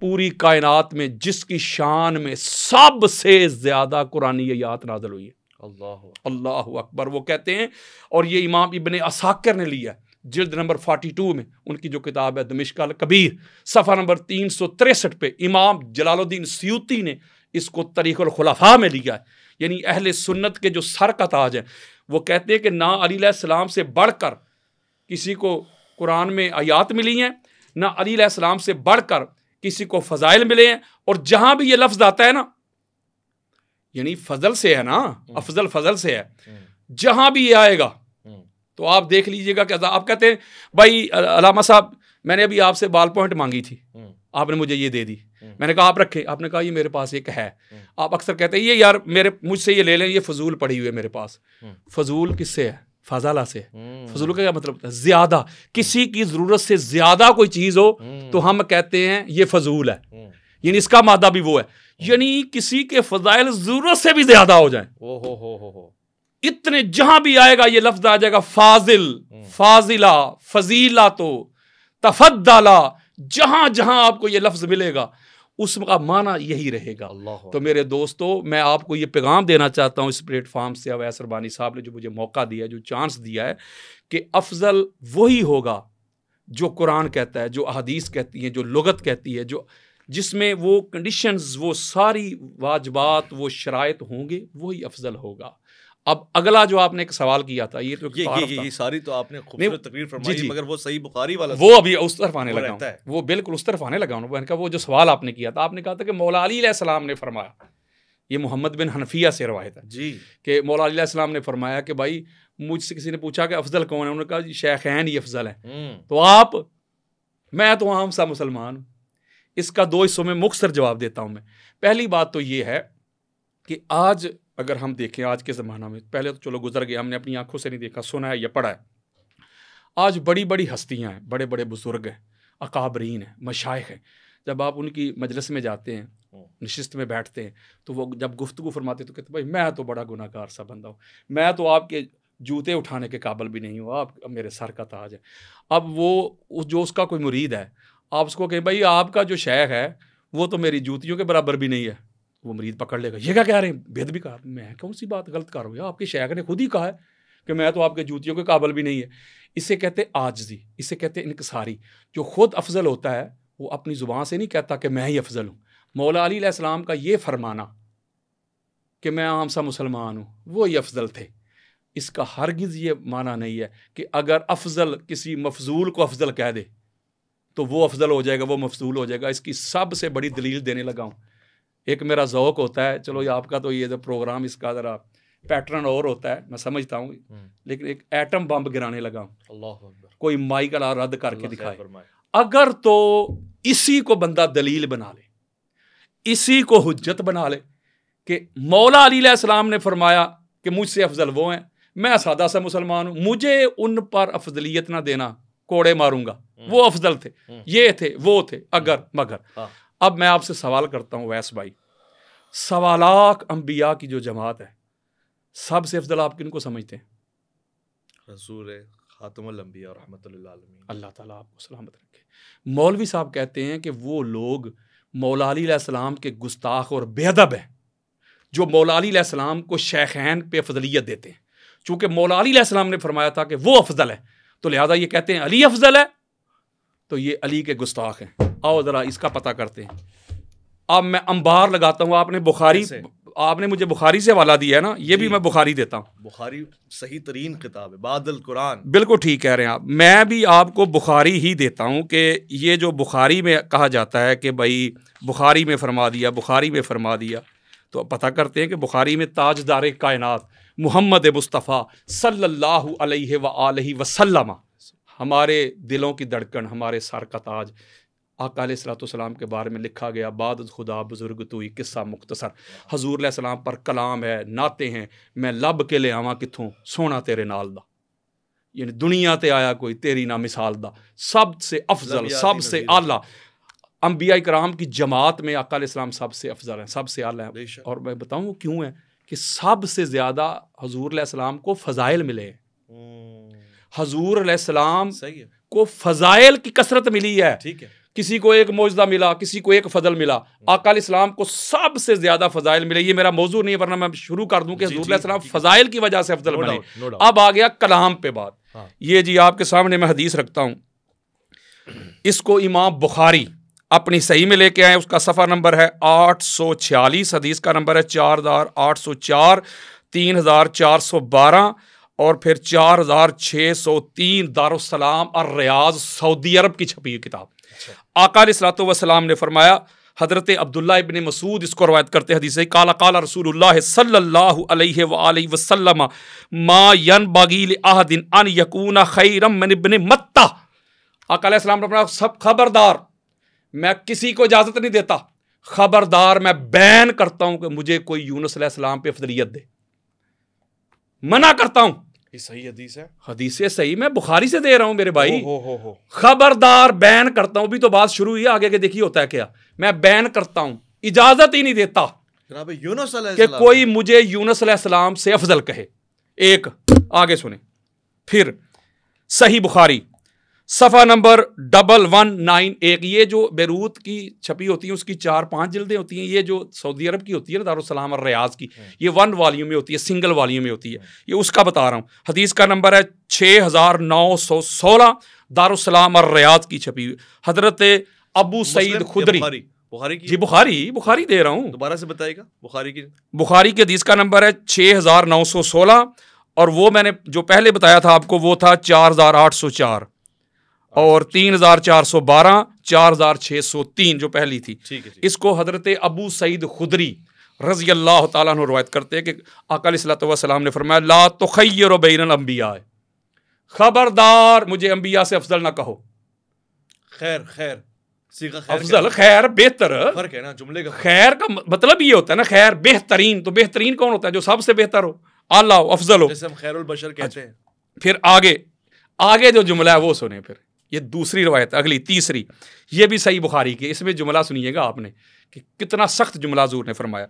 पूरी कायनात में जिसकी शान में सबसे ज़्यादा कुरानी यात नाजल हुई है अल्लाह अल्लाह अकबर वो कहते हैं और ये इमाम इबन असाकर ने लिया है जिल्द नंबर 42 में उनकी जो किताब है दमिश्काल कबीर सफ़ा नंबर तीन सौ तिरसठ पर इमाम जलालुद्दीन सयूती ने इसको तरीक़ुल खुलाफा में लिया है यानी अहल सुन्नत के जो सर का ताज है वो कहते हैं कि ना अलीसम से बढ़ कर किसी को कुरान में आयात मिली हैं ना अलीसम से बढ़ कर किसी को फ़ज़ाइल मिले हैं और जहाँ भी ये लफ्ज़ आता है ना यानी फजल से है ना हम्म। अफजल फजल से है हम्म। जहाँ भी ये आएगा तो आप देख लीजिएगा कि आप कहते हैं भाई अलामा साहब मैंने अभी आपसे बाल पॉइंट मांगी थी हम्म। आपने मुझे ये दे दी हम्म। मैंने कहा आप रखे आपने कहा ये मेरे पास एक है हम्म। आप अक्सर कहते हैं ये यार मेरे मुझसे ये ले लें ये फजूल पड़ी हुई है मेरे पास फजूल किससे है फजाला से फजूल का क्या मतलब ज्यादा किसी की ज़रूरत से ज़्यादा कोई चीज़ हो तो हम कहते हैं ये फजूल है यानी इसका मादा भी वो है यानी किसी के फजाइल ज़रूरत से भी ज़्यादा हो जाए ओ हो हो हो इतने जहां भी आएगा ये लफ्ज आ जाएगा फाजिल हम्म। फाजिला फजीला तो तफदाला जहां जहां आपको ये लफ्ज मिलेगा उसका माना यही रहेगा तो मेरे दोस्तों मैं आपको ये पैगाम देना चाहता हूँ इस प्लेटफॉर्म से अवैस रबानी साहब ने जो मुझे मौका दिया जो चांस दिया है कि अफजल वही होगा जो कुरान कहता है जो अदीस कहती है जो लगत कहती है जो जिसमें वो कंडीशंस वो सारी वाजबात वो शराइ होंगे वही अफजल होगा अब अगला जो आपने एक सवाल किया था ये तो ये, ये, ये, ये सारी तो आपने खूबसूरत तकरीर फरमाई जी, मगर वो सही बुखारी वाला वो अभी उस तरफ आने लगा वो बिल्कुल उस तरफ आने लगा उन्होंने कहा वो जो सवाल आपने किया था आपने कहा था कि मौला अली सलाम ने फरमाया ये मोहम्मद बिन हनफिया से रवायत है जी कि मौला अली सलाम ने फरमाया कि भाई मुझसे किसी ने पूछा कि अफजल कौन है उन्होंने कहा शेखैन ही अफजल है हम्म। तो आप मैं तो आम सा मुसलमान हूँ इसका दो हिस्सों में मुख्तर जवाब देता हूँ मैं पहली बात तो ये है कि आज अगर हम देखें आज के ज़माना में पहले तो चलो गुजर गया हमने अपनी आंखों से नहीं देखा सुना है या पढ़ा है आज बड़ी बड़ी हस्तियाँ हैं बड़े बड़े बुज़ुर्ग हैं अकाबरीन हैं मशाइ हैं जब आप उनकी मजलिस में जाते हैं हम्म। नशस्त में बैठते हैं तो वो जब गुफ्तु फरमाते तो कहते भाई मैं तो बड़ा गुनाकार सा बंदा हूँ मैं तो आपके जूते उठाने के काबल भी नहीं हूँ आप मेरे सर का ताज है अब वो जो उसका कोई मुरीद है आप उसको कहें भाई आपका जो शेख है वो तो मेरी जूतियों के बराबर भी नहीं है वो मरीज पकड़ लेगा ये क्या कह रहे हैं भेद भी कहा मैं कौन सी बात गलत कर रहा हूँ आपके शेख ने खुद ही कहा है कि मैं तो आपके जूतियों के काबल भी नहीं है इसे कहते आजजी इसे कहते इनकसारी जो खुद अफजल होता है वो अपनी ज़ुबान से नहीं कहता कि मैं ही अफजल हूँ मौला अलीसम का ये फरमाना कि मैं आम सा मुसलमान हूँ वो ही अफजल थे इसका हरगिज़ ये माना नहीं है कि अगर अफजल किसी मफजूल को अफजल कह दे तो वो अफजल हो जाएगा वो मफजूल हो जाएगा इसकी सबसे बड़ी दलील देने लगा हूँ एक मेरा जौक होता है चलो ये हम्म। आपका तो ये प्रोग्राम इसका ज़रा पैटर्न और होता है मैं समझता हूँ हम्म। लेकिन एक एटम बम गिराने लगा हूँ कोई माई का रद्द करके दिखाए अगर तो इसी को बंदा दलील बना ले इसी को हजत बना ले कि मौला सलाम ने फरमाया कि मुझसे अफजल वो हैं मैं सादा सा मुसलमान हूँ मुझे उन पर अफजलियत ना देना कोड़े मारूंगा हम्म। वो अफजल थे ये थे वो थे अगर मगर हाँ। अब मैं आपसे सवाल करता हूँ वैस भाई सवालाक अम्बिया की जो जमात है सबसे अफजल आप किन को समझते हैं अल्लाह ताला आपको सलामत रखे मौलवी साहब कहते हैं कि वो लोग मौलाम के गुस्ताख और बेदब हैं जो मौलाम को शेखैन पे फजलियत देते हैं चूंकि मौलाम ने फरमाया था कि वो अफजल है तो लिहाजा ये कहते हैं अली अफजल है तो ये अली के गुस्ताख हैं आओ ज़रा इसका पता करते हैं अब मैं अंबार लगाता हूँ आपने बुखारी आपने मुझे बुखारी से वाला दिया है ना ये भी मैं बुखारी देता हूँ बुखारी सही तरीन किताब है बादल कुरान बिल्कुल ठीक कह रहे हैं आप मैं भी आपको बुखारी ही देता हूँ कि ये जो बुखारी में कहा जाता है कि भाई बुखारी में फरमा दिया बुखारी में फरमा दिया तो पता करते हैं कि बुखारी में ताजदार कायनात मोहम्मद मुस्तफ़ा सल्लल्लाहु अलैहि व हमारे दिलों की धड़कन हमारे सर का ताज आकाल सलाम के बारे में लिखा गया बाद खुदा बुजुर्ग तुई किस्सा मुख्तसर हजूर सलाम पर कलाम है नाते हैं मैं लब के ले आवा कितों सोना तेरे नाल दा यानी दुनिया ते आया कोई तेरी ना मिसाल दा सब से अफजल सब से आला अम्बिया कराम की जमात में अकाल इस्लाम सबसे अफजल हैं सबसे आला है और मैं बताऊँ क्यों है कि सबसे ज़्यादा हजूर सलाम को फ़ज़ाइल मिले हैं हम्म। हजूर सलाम को फजाइल की कसरत मिली है ठीक है किसी को एक मौजदा मिला किसी को एक फजल मिला अकाल हम्म। इस्लाम को सबसे ज्यादा फजाइल मिले ये मेरा मौजू नहीं वरना मैं शुरू कर दूं कि हजूर फजाइल की वजह से अफजल बने अब आ गया कलाम पे बात हाँ। ये जी आपके सामने मैं हदीस रखता हूँ इसको इमाम बुखारी अपनी सही में लेके आए उसका सफ़ा नंबर है आठ सौ छियालीस हदीस का नंबर है चार हजार आठ सौ चार तीन हजार चार सौ बारह और फिर चार हजार छः सौ तीन दारुसलाम और रियाज सऊदी अरब की छपी हुई किताब अच्छा। आकार सलातम ने फरमाया हज़रत अब्दुल्ला इबन मसूद इसको रवायत करते हदीस काला काला रसूल सल्ला वसलम मा यन बागील दिन अन यकून खैरम इबन मत्ता अकाल सब खबरदार मैं किसी को इजाज़त नहीं देता खबरदार मैं बैन करता हूँ कि मुझे कोई यूनसम पे फजलियत दे मना करता हूं ये सही हदीस है हदीस सही मैं बुखारी से दे रहा हूं मेरे भाई हो, हो, हो, खबरदार बैन करता हूं अभी तो बात शुरू हुई आगे के देखिए होता है क्या मैं बैन करता हूं इजाजत ही नहीं देता यूनस कि कोई मुझे यूनस सलाम से अफजल कहे एक आगे सुने फिर सही बुखारी सफ़ा नंबर डबल वन नाइन एक ये जो बैरूत की छपी होती है उसकी चार पांच जल्दें होती हैं ये जो सऊदी अरब की होती है ना दारुसलाम और रियाज की हाँ। ये वन वालीम में होती है सिंगल वालीम में होती है हाँ। ये उसका बता रहा हूँ हदीस का नंबर है छः हज़ार नौ सौ सोलह दारुसलाम और रियाज की छपी हुई हजरत अबू सईद खुदरी बुखारी की जी बुखारी बुखारी दे रहा हूँ दोबारा से बताएगा बुखारी की बुखारी की हदीस का नंबर है छः हज़ार नौ सौ सोलह और वो मैंने जो पहले बताया था आपको वो था चार हज़ार आठ सौ चार और तीन हजार चार सौ बारह चार हजार छह सौ तीन जो पहली थी ठीक है इसको हजरत अबू सईद खुदरी रजी अल्लाह तु रवायत करते हैं कि अकल सलाम ने फरमाया ला तो खैर अम्बिया खबरदार मुझे अम्बिया से अफजल ना कहो खैर खैर अफजल खैर बेहतर फर्क है ना जुमले का खैर का मतलब ये होता है ना खैर बेहतरीन तो बेहतरीन कौन होता है जो सबसे बेहतर हो आला हो अफजल हो जैसे हम खैरुल बशर कहते अच्छा, हैं फिर आगे आगे जो जुमला है वो सुने फिर ये दूसरी रवायत अगली तीसरी ये भी सही बुखारी की इसमें जुमला सुनिएगा आपने कि कितना सख्त जुमला जूर ने फरमाया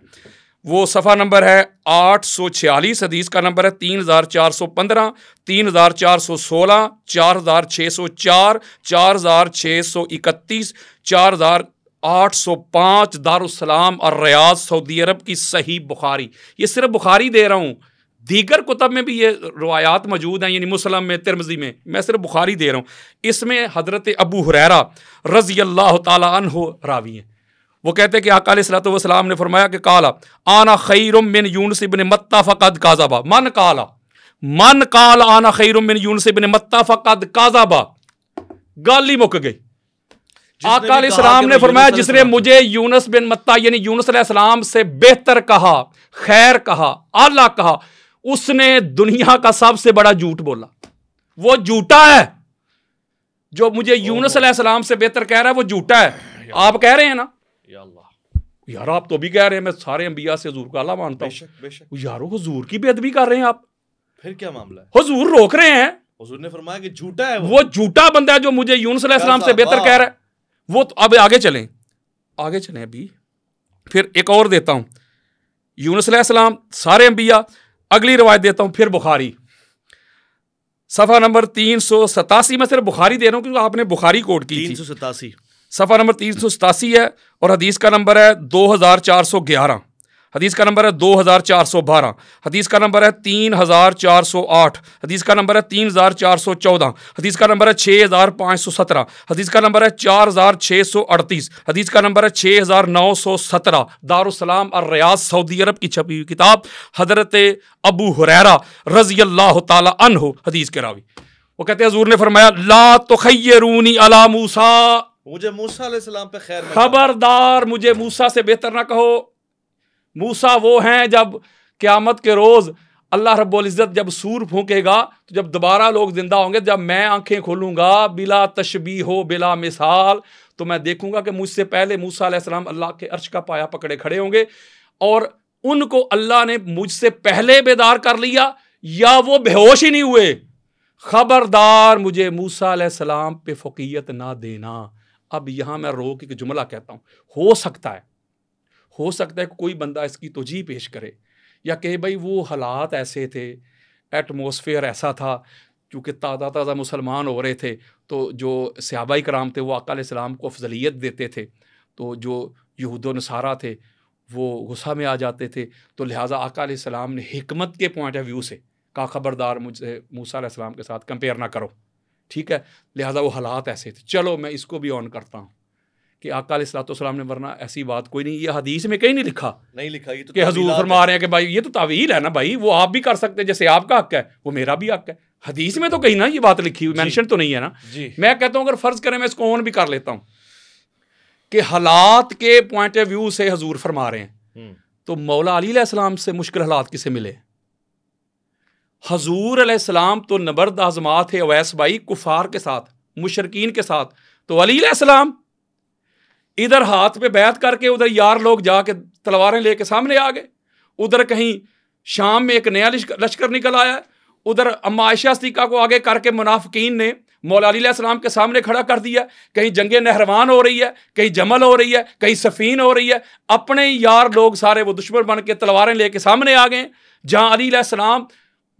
वो सफ़ा नंबर है आठ सौ छियालीस हदीस का नंबर है तीन हज़ार चार सौ पंद्रह तीन हज़ार चार सौ सोलह चार हज़ार छः सौ चार चार हज़ार छः सौ इकतीस चार हज़ार आठ सौ पाँच दारुसलाम और रियाज सऊदी अरब की सही बुखारी ये सिर्फ बुखारी दे रहा हूँ दीगर कुतब में भी ये रवायात मौजूद हैं यानी मुसलम में तिरमजी में मैं सिर्फ बुखारी दे रहा हूँ इसमें हज़रत अबू हुरैरा रज़ी अल्लाह तन हो रावी हैं वो कहते हैं कि अकाल सलाम ने फरमाया कि काला आना खैरम बिन यूनस बिन मत्ता फ़कद काजाबा मन काला मन काल आना खैरम बिन यूनस बिन मत्ता फ़कद काजाबा गाल ही मुक गई आकाल इस्लाम ने फरमाया जिसने मुझे यूनस बिन मत्ता यानी यूनस से बेहतर कहा खैर कहा आला कहा उसने दुनिया का सबसे बड़ा झूठ बोला वो झूठा है जो मुझे यूनस सलाम से बेहतर कह रहा है वो झूठा है आप कह रहे हैं ना यार आप तो भी कह रहे हैं मैं सारे अंबिया से हजूर का मानता हूँ यारो हजूर की बेदबी कर रहे हैं आप फिर क्या मामला है हजूर रोक रहे हैं हजूर ने फरमाया कि झूठा है वो झूठा बंदा है जो मुझे यूनस सलाम से बेहतर कह रहा है वो तो अब आगे चले आगे चले अभी फिर एक और देता हूँ यूनस सलाम सारे अंबिया अगली रवायत देता हूं फिर बुखारी सफा नंबर तीन सौ सतासी में सिर्फ बुखारी दे रहा हूं क्योंकि आपने बुखारी कोड की तीन सौ सतासी सफा नंबर तीन सौ सतासी है और हदीस का नंबर है दो हजार चार सौ ग्यारह हदीस का नंबर है दो हज़ार चार सौ बारह हदीस का नंबर है तीन हज़ार चार सौ आठ हदीस का नंबर है तीन हज़ार चार सौ चौदह हदीस का नंबर है छः हज़ार पाँच सौ सत्रह हदीस का नंबर है चार हज़ार छः सौ अड़तीस हदीस का नंबर है छः हज़ार नौ सौ सत्रह दारुसलाम और रियाज सऊदी अरब की छपी हुई किताब हजरत अबू हुरैरा रजी अल्लाह तन हो हदीस के रावी वो कहते हैं हजूर ने फरमाया ला तुखयरूनी अला मूसा मुझे मूसा पे खैर खबरदार मुझे मूसा से बेहतर ना कहो मूसा वो हैं जब क़्यामत के रोज़ अल्लाह रब्ज़त जब सूर फूकेगा तो जब दोबारा लोग ज़िंदा होंगे जब मैं आंखें खोलूँगा बिला तशबी हो बिला मिसाल तो मैं देखूँगा कि मुझसे पहले मूसा सलाम अल्लाह के अर्श का पाया पकड़े खड़े होंगे और उनको अल्लाह ने मुझसे पहले बेदार कर लिया या वो बेहोश ही नहीं हुए ख़बरदार मुझे मूसा सलाम पे फ़कीयत ना देना अब यहाँ मैं रोक एक जुमला कहता हूँ हो सकता है हो सकता है कोई बंदा इसकी तोजी पेश करे या कहे भाई वो हालात ऐसे थे एटमोसफेयर ऐसा था क्योंकि ताज़ा ताज़ा मुसलमान हो रहे थे तो जो सहाबा कराम थे वो अकाल सलाम को अफजलियत देते थे तो जो यहूद नसारा थे वो गुस्सा में आ जाते थे तो लिहाजा अकाल सलाम ने हमत के पॉइंट ऑफ व्यू से कहा ख़बरदार मुझसे मूसा के साथ कंपेयर ना करो ठीक है लिहाजा वो हालात ऐसे थे चलो मैं इसको भी ऑन करता हूँ कि आका सलाम ने वरना ऐसी बात कोई नहीं ये हदीस में कहीं नहीं लिखा नहीं लिखा ये तो कि हजूर फरमा रहे हैं कि भाई ये तो तावील है ना भाई वो आप भी कर सकते हैं जैसे आपका हक है वो मेरा भी हक है हदीस में तो कहीं ना ये बात लिखी हुई मैंशन तो नहीं है ना मैं कहता हूँ अगर फ़र्ज़ करें मैं इसको ऑन भी कर लेता हूँ कि हालात के पॉइंट ऑफ व्यू से हजूर फरमा रहे हैं हम्म। तो मौला अलीसम से मुश्किल हालात किसे मिले हजूर अलैहिस्सलाम तो नबर्द आजमा थे अवैस भाई कुफार के साथ मुशरकिन के साथ तो अलीसम इधर हाथ पे बैत करके उधर यार लोग जाके तलवारें लेके सामने आ गए उधर कहीं शाम में एक नया लश्कर निकल आया उधर अम्मा आयशा सिका को आगे करके मुनाफिकीन ने मौलाम के सामने खड़ा कर दिया कहीं जंग नहरवान हो रही है कहीं जमल हो रही है कहीं सफ़ीन हो रही है अपने यार लोग सारे वो दुश्मन बन के तलवारें लेके सामने आ गए जहाँ अली सलाम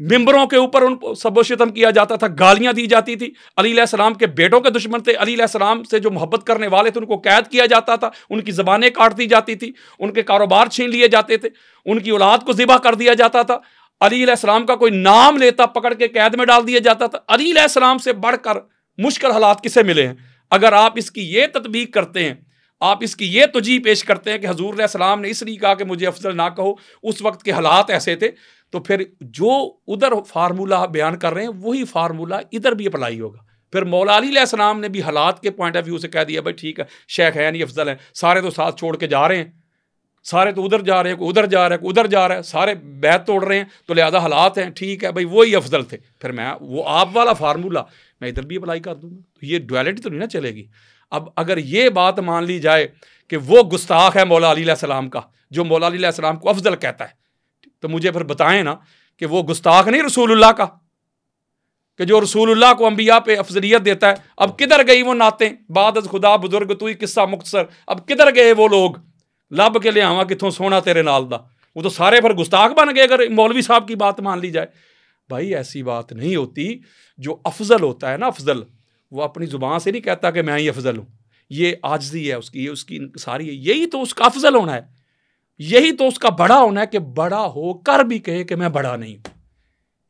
मेंबरों के ऊपर उन सबोशतम किया जाता था गालियां दी जाती थी अली सलाम के बेटों के दुश्मन थे अली सलाम से जो मोहब्बत करने वाले थे उनको कैद किया जाता था उनकी ज़बानें काट दी जाती थी उनके कारोबार छीन लिए जाते थे उनकी औलाद को ज़िबा कर दिया जाता था अली सलाम का कोई नाम लेता पकड़ के कैद में डाल दिया जाता था अली सलाम से बढ़कर मुश्किल हालात किसे मिले हैं अगर आप इसकी ये तदबीक करते हैं आप इसकी ये तुजी पेश करते हैं कि हजूर सलाम ने इसलिए कहा कि मुझे अफजल ना कहो उस वक्त के हालात ऐसे थे तो फिर जो उधर फार्मूला बयान कर रहे हैं वही फार्मूला इधर भी अप्लाई होगा फिर मौलाम ने भी हालात के पॉइंट ऑफ व्यू से कह दिया भाई ठीक है शेख है नहीं अफजल है सारे तो साथ छोड़ के जा रहे हैं सारे तो उधर जा रहे हैं उधर जा रहे है उधर जा रहे हैं सारे बैत तोड़ रहे हैं तो लिहाजा हालात हैं ठीक है भाई वही अफजल थे फिर मैं वो आप वाला फार्मूला मैं इधर भी अप्लाई कर दूंगा तो ये डुअलिटी तो नहीं ना चलेगी अब अगर ये बात मान ली जाए कि वो गुस्ताख है मौला का जो मौला को अफजल कहता है तो मुझे फिर बताएं ना कि वो गुस्ताख नहीं रसूलुल्लाह का कि जो रसूलुल्लाह को अम्बिया पे अफजलियत देता है अब किधर गई वो नाते बाद खुदा बुजुर्ग तू ही किस्सा मुख्तसर अब किधर गए वो लोग लब के लिए आवा कितों सोना तेरे नाल दा वो तो सारे फिर गुस्ताख बन गए अगर मौलवी साहब की बात मान ली जाए भाई ऐसी बात नहीं होती जो अफजल होता है ना अफजल वो अपनी ज़ुबान से नहीं कहता कि मैं ही अफजल हूँ ये आजजी है उसकी ये उसकी सारी है यही तो उसका अफजल होना है यही तो उसका बड़ा होना है कि बड़ा हो कर भी कहे कि मैं बड़ा नहीं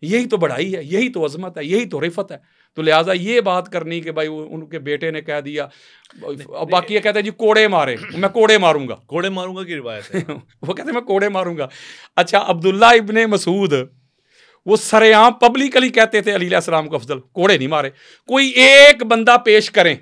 यही तो बड़ाई है यही तो अजमत है यही तो रिफत है तो लिहाजा ये बात करनी कि भाई उनके बेटे ने कह दिया अब बाकी ये कहते हैं जी कोड़े मारे मैं कोड़े मारूंगा कोड़े मारूंगा की रिवायत है वो कहते हैं मैं कोड़े मारूंगा अच्छा अब्दुल्ला इबन मसूद वो सरेआम पब्लिकली कहते थे अली सलाम को अफजल कोड़े नहीं मारे कोई एक बंदा पेश करें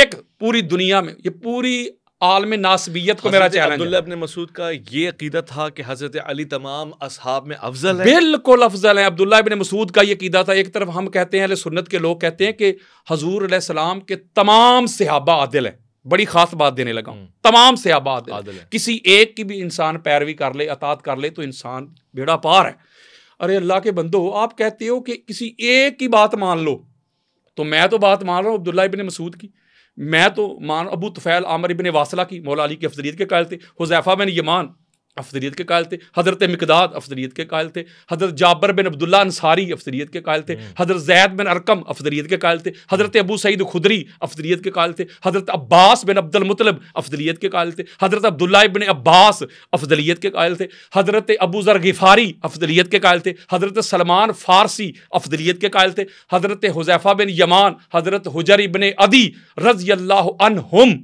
एक पूरी दुनिया में ये पूरी आलम नासबियत को मेरा चैलेंज अपने मसूद का ये अकीदा था कि हज़रत अली तमाम असहाब में अफजल है बिल्कुल अफजल है अब्दुल्ला इबन मसूद का ये अकीदा था एक तरफ हम कहते हैं सुन्नत के लोग कहते हैं कि हजूर सलाम के तमाम सहाबा आदिल हैं बड़ी खास बात देने लगा हूँ हम्म। तमाम सहाबा आदिल, आदिल किसी एक की भी इंसान पैरवी कर ले अतात कर ले तो इंसान बेड़ा पार है अरे अल्लाह के बंदो आप कहते हो कि किसी एक की बात मान लो तो मैं तो बात मान रहा हूं अब्दुल्ला इबन मसूद की मैं तो मान अबू तफ़ैल आमर इबन वासला की मौला अली की अफजलियत के कायल थे हुजैफ़ा बिन यमान अफदरीत के कायल थे हज़रत मकदाद अफदरीत के कायल थे हज़रत जाबर बिन अब्दुल्ला अंसारी अफसरीत के कायल थे हम्म। हज़रत जैद बिन अरकम अफदरीत के कायल थे हज़रत अबू सईद खुदरी अफदरीत के कायल थे हज़रत अब्बास बिन मुतलब अफसरीत के कायल थे हज़रत अब्दुल्ला बिन अब्बास अफजलीत के कायल थे हज़रत अबू ज़र गिफारी अफजलीत के कायल थे हज़रत सलमान फ़ारसी अफजलीत के कायल थे हज़रत हुजैफ़ा बिन यमान हज़रत हजर इबन अदी रज़ी अल्लाह अनहुम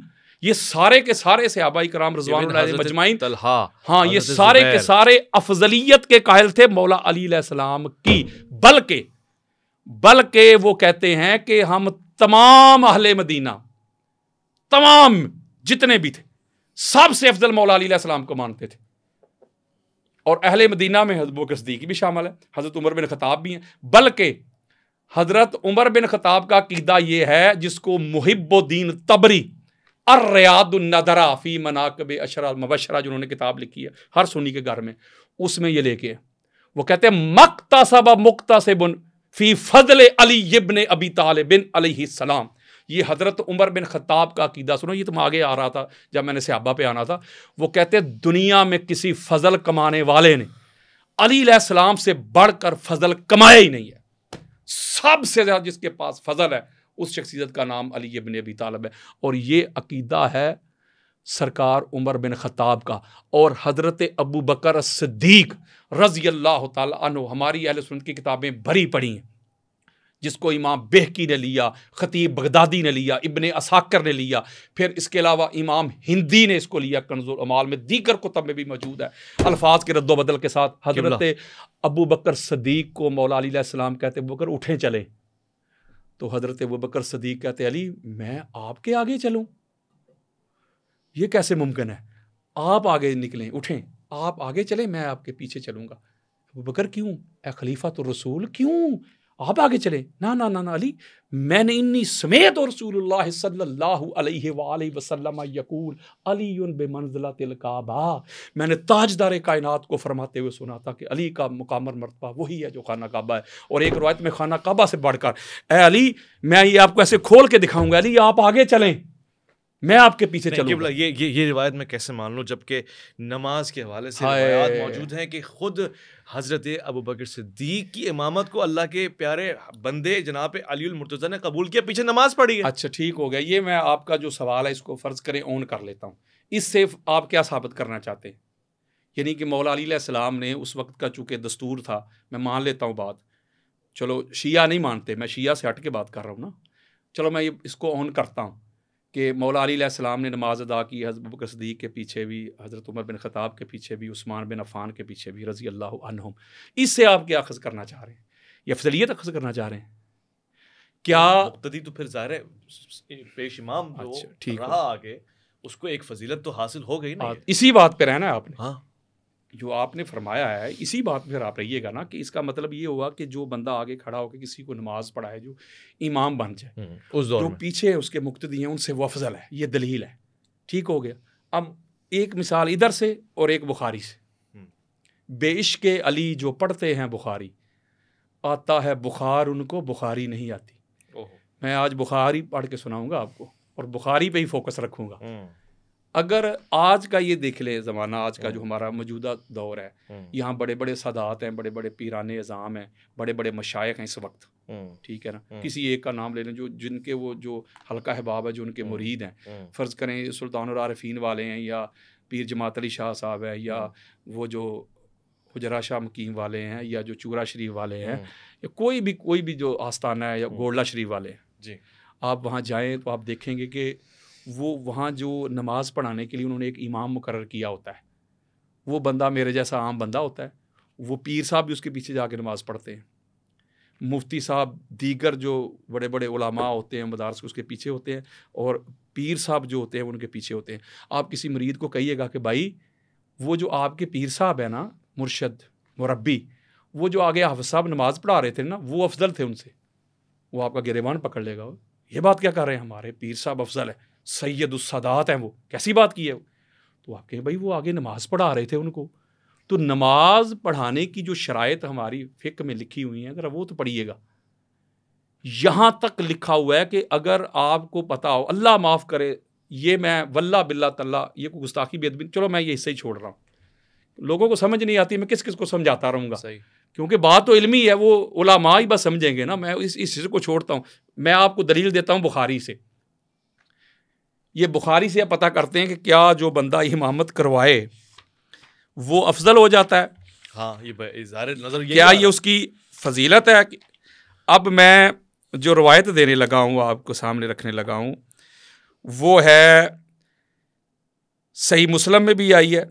ये सारे के सारे आबाई कराम रजवान मजमाइन हाँ ये सारे के सारे अफजलियत के कायल थे मौला अलीसलाम की बल्कि बल्कि वो कहते हैं कि हम तमाम अहल मदीना तमाम जितने भी थे सबसे अफजल मौला अलीसलाम को मानते थे और अहले मदीना में हजबो कसदीक भी शामिल है हज़रत उमर बिन खताब भी हैं बल्कि हज़रत उमर बिन खताब का कीदा यह है जिसको मुहिब्बुद्दीन तबरी अर्रयादुलनदरा फ़ी मनाकब अशरा मबशरा जिन्होंने किताब लिखी है हर सुनी के घर में उसमें ये लेके वो कहते हैं मकता सब मुक्ता से बुन फ़ी फजल अली इबन अबी तालबिन सलाम ये हज़रत उमर बिन ख़त्ताब का अकीदा सुनो ये तो मैं आगे आ रहा था जब मैंने सहाबा पे आना था वो कहते हैं दुनिया में किसी फजल कमाने वाले ने अली सलाम से बढ़कर फजल कमाया ही नहीं है सबसे ज़्यादा जिसके पास फजल है उस शख्सियत का नाम अली बिन अबी तालब है और ये अकीदा है सरकार उमर बिन ख़ताब का और हज़रत अबू बकर सदीक रज़ी अल्लाह तु हमारी अहल सुन की किताबें भरी पड़ी हैं जिसको इमाम बेहकी ने लिया ख़तीब बगदादी ने लिया इबन असाकर ने लिया फिर इसके अलावा इमाम हिंदी ने इसको लिया कंजुल अमाल में दीगर कुतब में भी मौजूद है अल्फाज के रद्दो बदल के साथ हज़रत अबू बकर सदीक को मौलाम कहते बकर उठें चलें तो हज़रत अबू बकर सदीक कहते अली मैं आपके आगे चलूँ ये कैसे मुमकिन है आप आगे निकलें उठें आप आगे चलें मैं आपके पीछे चलूँगा अबू बकर क्यों ए खलीफा तो रसूल क्यों आप आगे चले ना ना ना ना अली मैंने इन्नी समेत और रसूलुल्लाह सल्लल्लाहु यकूल अली बेमंजिला तिल तिलकाबा मैंने ताजदार कायनात को फरमाते हुए सुना था कि अली का मुकामर मरतबा वही है जो खाना काबा है और एक रवायत में खाना काबा से बढ़कर ए अली मैं ये आपको ऐसे खोल के दिखाऊंगा अली आप आगे चलें मैं आपके पीछे चलूंगा ये ये ये रिवायत मैं कैसे मान लूँ जबकि नमाज के हवाले से रिवायत मौजूद हैं कि खुद हज़रत अबू बकर सिद्दीक की इमामत को अल्लाह के प्यारे बंदे जनाब अलीमरतज़ा ने कबूल किया पीछे नमाज पढ़ी है अच्छा ठीक हो गया ये मैं आपका जो सवाल है इसको फ़र्ज़ करें ओन कर लेता हूँ इससे आप क्या साबित करना चाहते हैं यानी कि मौला अलीसम ने उस वक्त का चूँकि दस्तूर था मैं मान लेता हूँ बात चलो शिया नहीं मानते मैं शिया से हट के बात कर रहा हूँ ना चलो मैं ये इसको ऑन करता हूँ कि मौला अलीसम ने नमाज़ अदा की हज़रत बकर के पीछे भी हज़रत उमर बिन ख़ताब के पीछे भी उस्मान बिन अफ़ान के पीछे भी रज़ी अल्लाह अनहम इससे आप क्या अखज़ करना चाह रहे हैं या अफजलियत अखज़ करना चाह रहे हैं क्या मुक्तदी तो फिर ज़ाहिर है पेश इमाम अच्छा रहा आगे उसको एक फजीलत तो हासिल हो गई ना हाँ, इसी बात पर रहना है आपने हाँ जो आपने फरमाया है इसी बात फिर आप रहिएगा ना कि इसका मतलब ये हुआ कि जो बंदा आगे खड़ा होकर किसी को नमाज पढ़ाए जो इमाम बन जाए हम्म, उस दौर जो पीछे उसके मुक्तदी हैं उनसे वो अफजल है ये दलील है ठीक हो गया अब एक मिसाल इधर से और एक बुखारी से हम्म। बेश के अली जो पढ़ते हैं बुखारी आता है बुखार उनको बुखारी नहीं आती मैं आज बुखारी पढ़ के सुनाऊंगा आपको और बुखारी पे ही फोकस रखूंगा हम्म। अगर आज का ये देख ले ज़माना आज का हम्म। जो हमारा मौजूदा दौर है हम्म। यहाँ बड़े बड़े सादात हैं बड़े बड़े पीरान निज़ाम हैं बड़े बड़े मशाक़ हैं इस वक्त हम्म। ठीक है ना किसी एक का नाम ले लें जो जिनके वो जो हल्का अहबाब है जो उनके मुरीद हैं फ़र्ज़ करें सुल्तान आरफीन वाले हैं या पीर जमात अली शाह साहब है या वो जो हुजरा शाह मकीम वाले हैं या जो चूरा शरीफ वाले हैं या कोई भी कोई भी जो आस्थाना है या गोडला शरीफ वाले हैं जी आप वहाँ जाएँ तो आप देखेंगे कि वो वहाँ जो नमाज़ पढ़ाने के लिए उन्होंने एक इमाम मुकर किया होता है वो बंदा मेरे जैसा आम बंदा होता है वो पीर साहब भी उसके पीछे जाके नमाज़ पढ़ते हैं मुफ्ती साहब दीगर जो बड़े बड़े उलामा होते हैं मदारस उसके पीछे होते हैं और पीर साहब जो होते हैं उनके पीछे होते हैं आप किसी मरीद को कहिएगा कि भाई वो जो आपके पीर साहब हैं ना मुर्शद मुरबी वो जो आगे हाफ साहब नमाज पढ़ा रहे थे ना वो अफजल थे उनसे वो आपका गिरेबान पकड़ लेगा ये बात क्या कर रहे हैं हमारे पीर साहब अफजल है सैयद उसदात हैं वो कैसी बात की है वो तो आप कहें भाई वो आगे नमाज पढ़ा रहे थे उनको तो नमाज पढ़ाने की जो शरात हमारी फ़िक में लिखी हुई है अगर वो तो पढ़िएगा यहाँ तक लिखा हुआ है कि अगर आपको पता हो अल्लाह माफ़ करे ये मैं वल्ला बिल्ला तल्ला ये कोई गुस्ताखी बेदबी चलो मैं ये हिस्से ही छोड़ रहा हूँ लोगों को समझ नहीं आती मैं किस किस को समझाता रहूँगा सही क्योंकि बात तो इलमी है वो उलामा ही बस समझेंगे ना मैं इस इस हिस्से को छोड़ता हूँ मैं आपको दलील देता हूँ बुखारी से ये बुखारी से पता करते हैं कि क्या जो बंदा इमामत करवाए वो अफजल हो जाता है हाँ ये नज़र ये क्या ये उसकी फजीलत है कि अब मैं जो रवायत देने लगा हूँ आपको सामने रखने लगा हूँ वो है सही मुस्लिम में भी आई है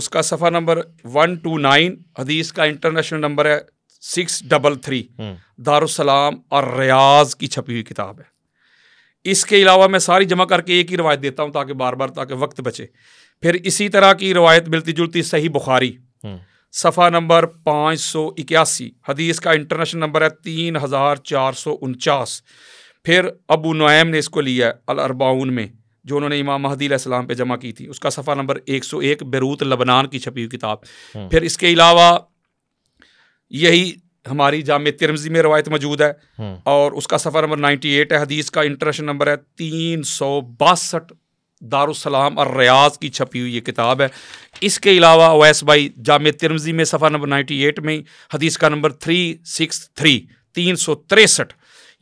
उसका सफ़ा नंबर वन टू नाइन हदीस का इंटरनेशनल नंबर है six double three hmm. Darussalam और रियाज की छपी हुई किताब है इसके अलावा मैं सारी जमा करके एक ही रवायत देता हूँ ताकि बार बार ताकि वक्त बचे फिर इसी तरह की रवायत मिलती जुलती सही बुखारी हम्म। सफ़ा नंबर पाँच सौ इक्यासी हदीस का इंटरनेशनल नंबर है तीन हज़ार चार सौ उनचास फिर अबू नैम ने इसको लिया है अलअरबाउन में जो उन्होंने इमाम महदी सलाम पे जमा की थी उसका सफ़ा नंबर एक सौ एक बैरूत लबनान की छपी हुई किताब हम्म। फिर इसके अलावा यही हमारी जाम तिरमजी में रवायत मौजूद है हम्म। और उसका सफ़र नंबर नाइन्टी एट है हदीस का इंटरेस्ट नंबर है तीन सौ बासठ दारुसलाम और रियाज की छपी हुई ये किताब है इसके अलावा अवैस भाई जाम तिरमजी में सफ़र नंबर नाइन्टी एट में हदीस का नंबर थ्री सिक्स थ्री तीन सौ तिरसठ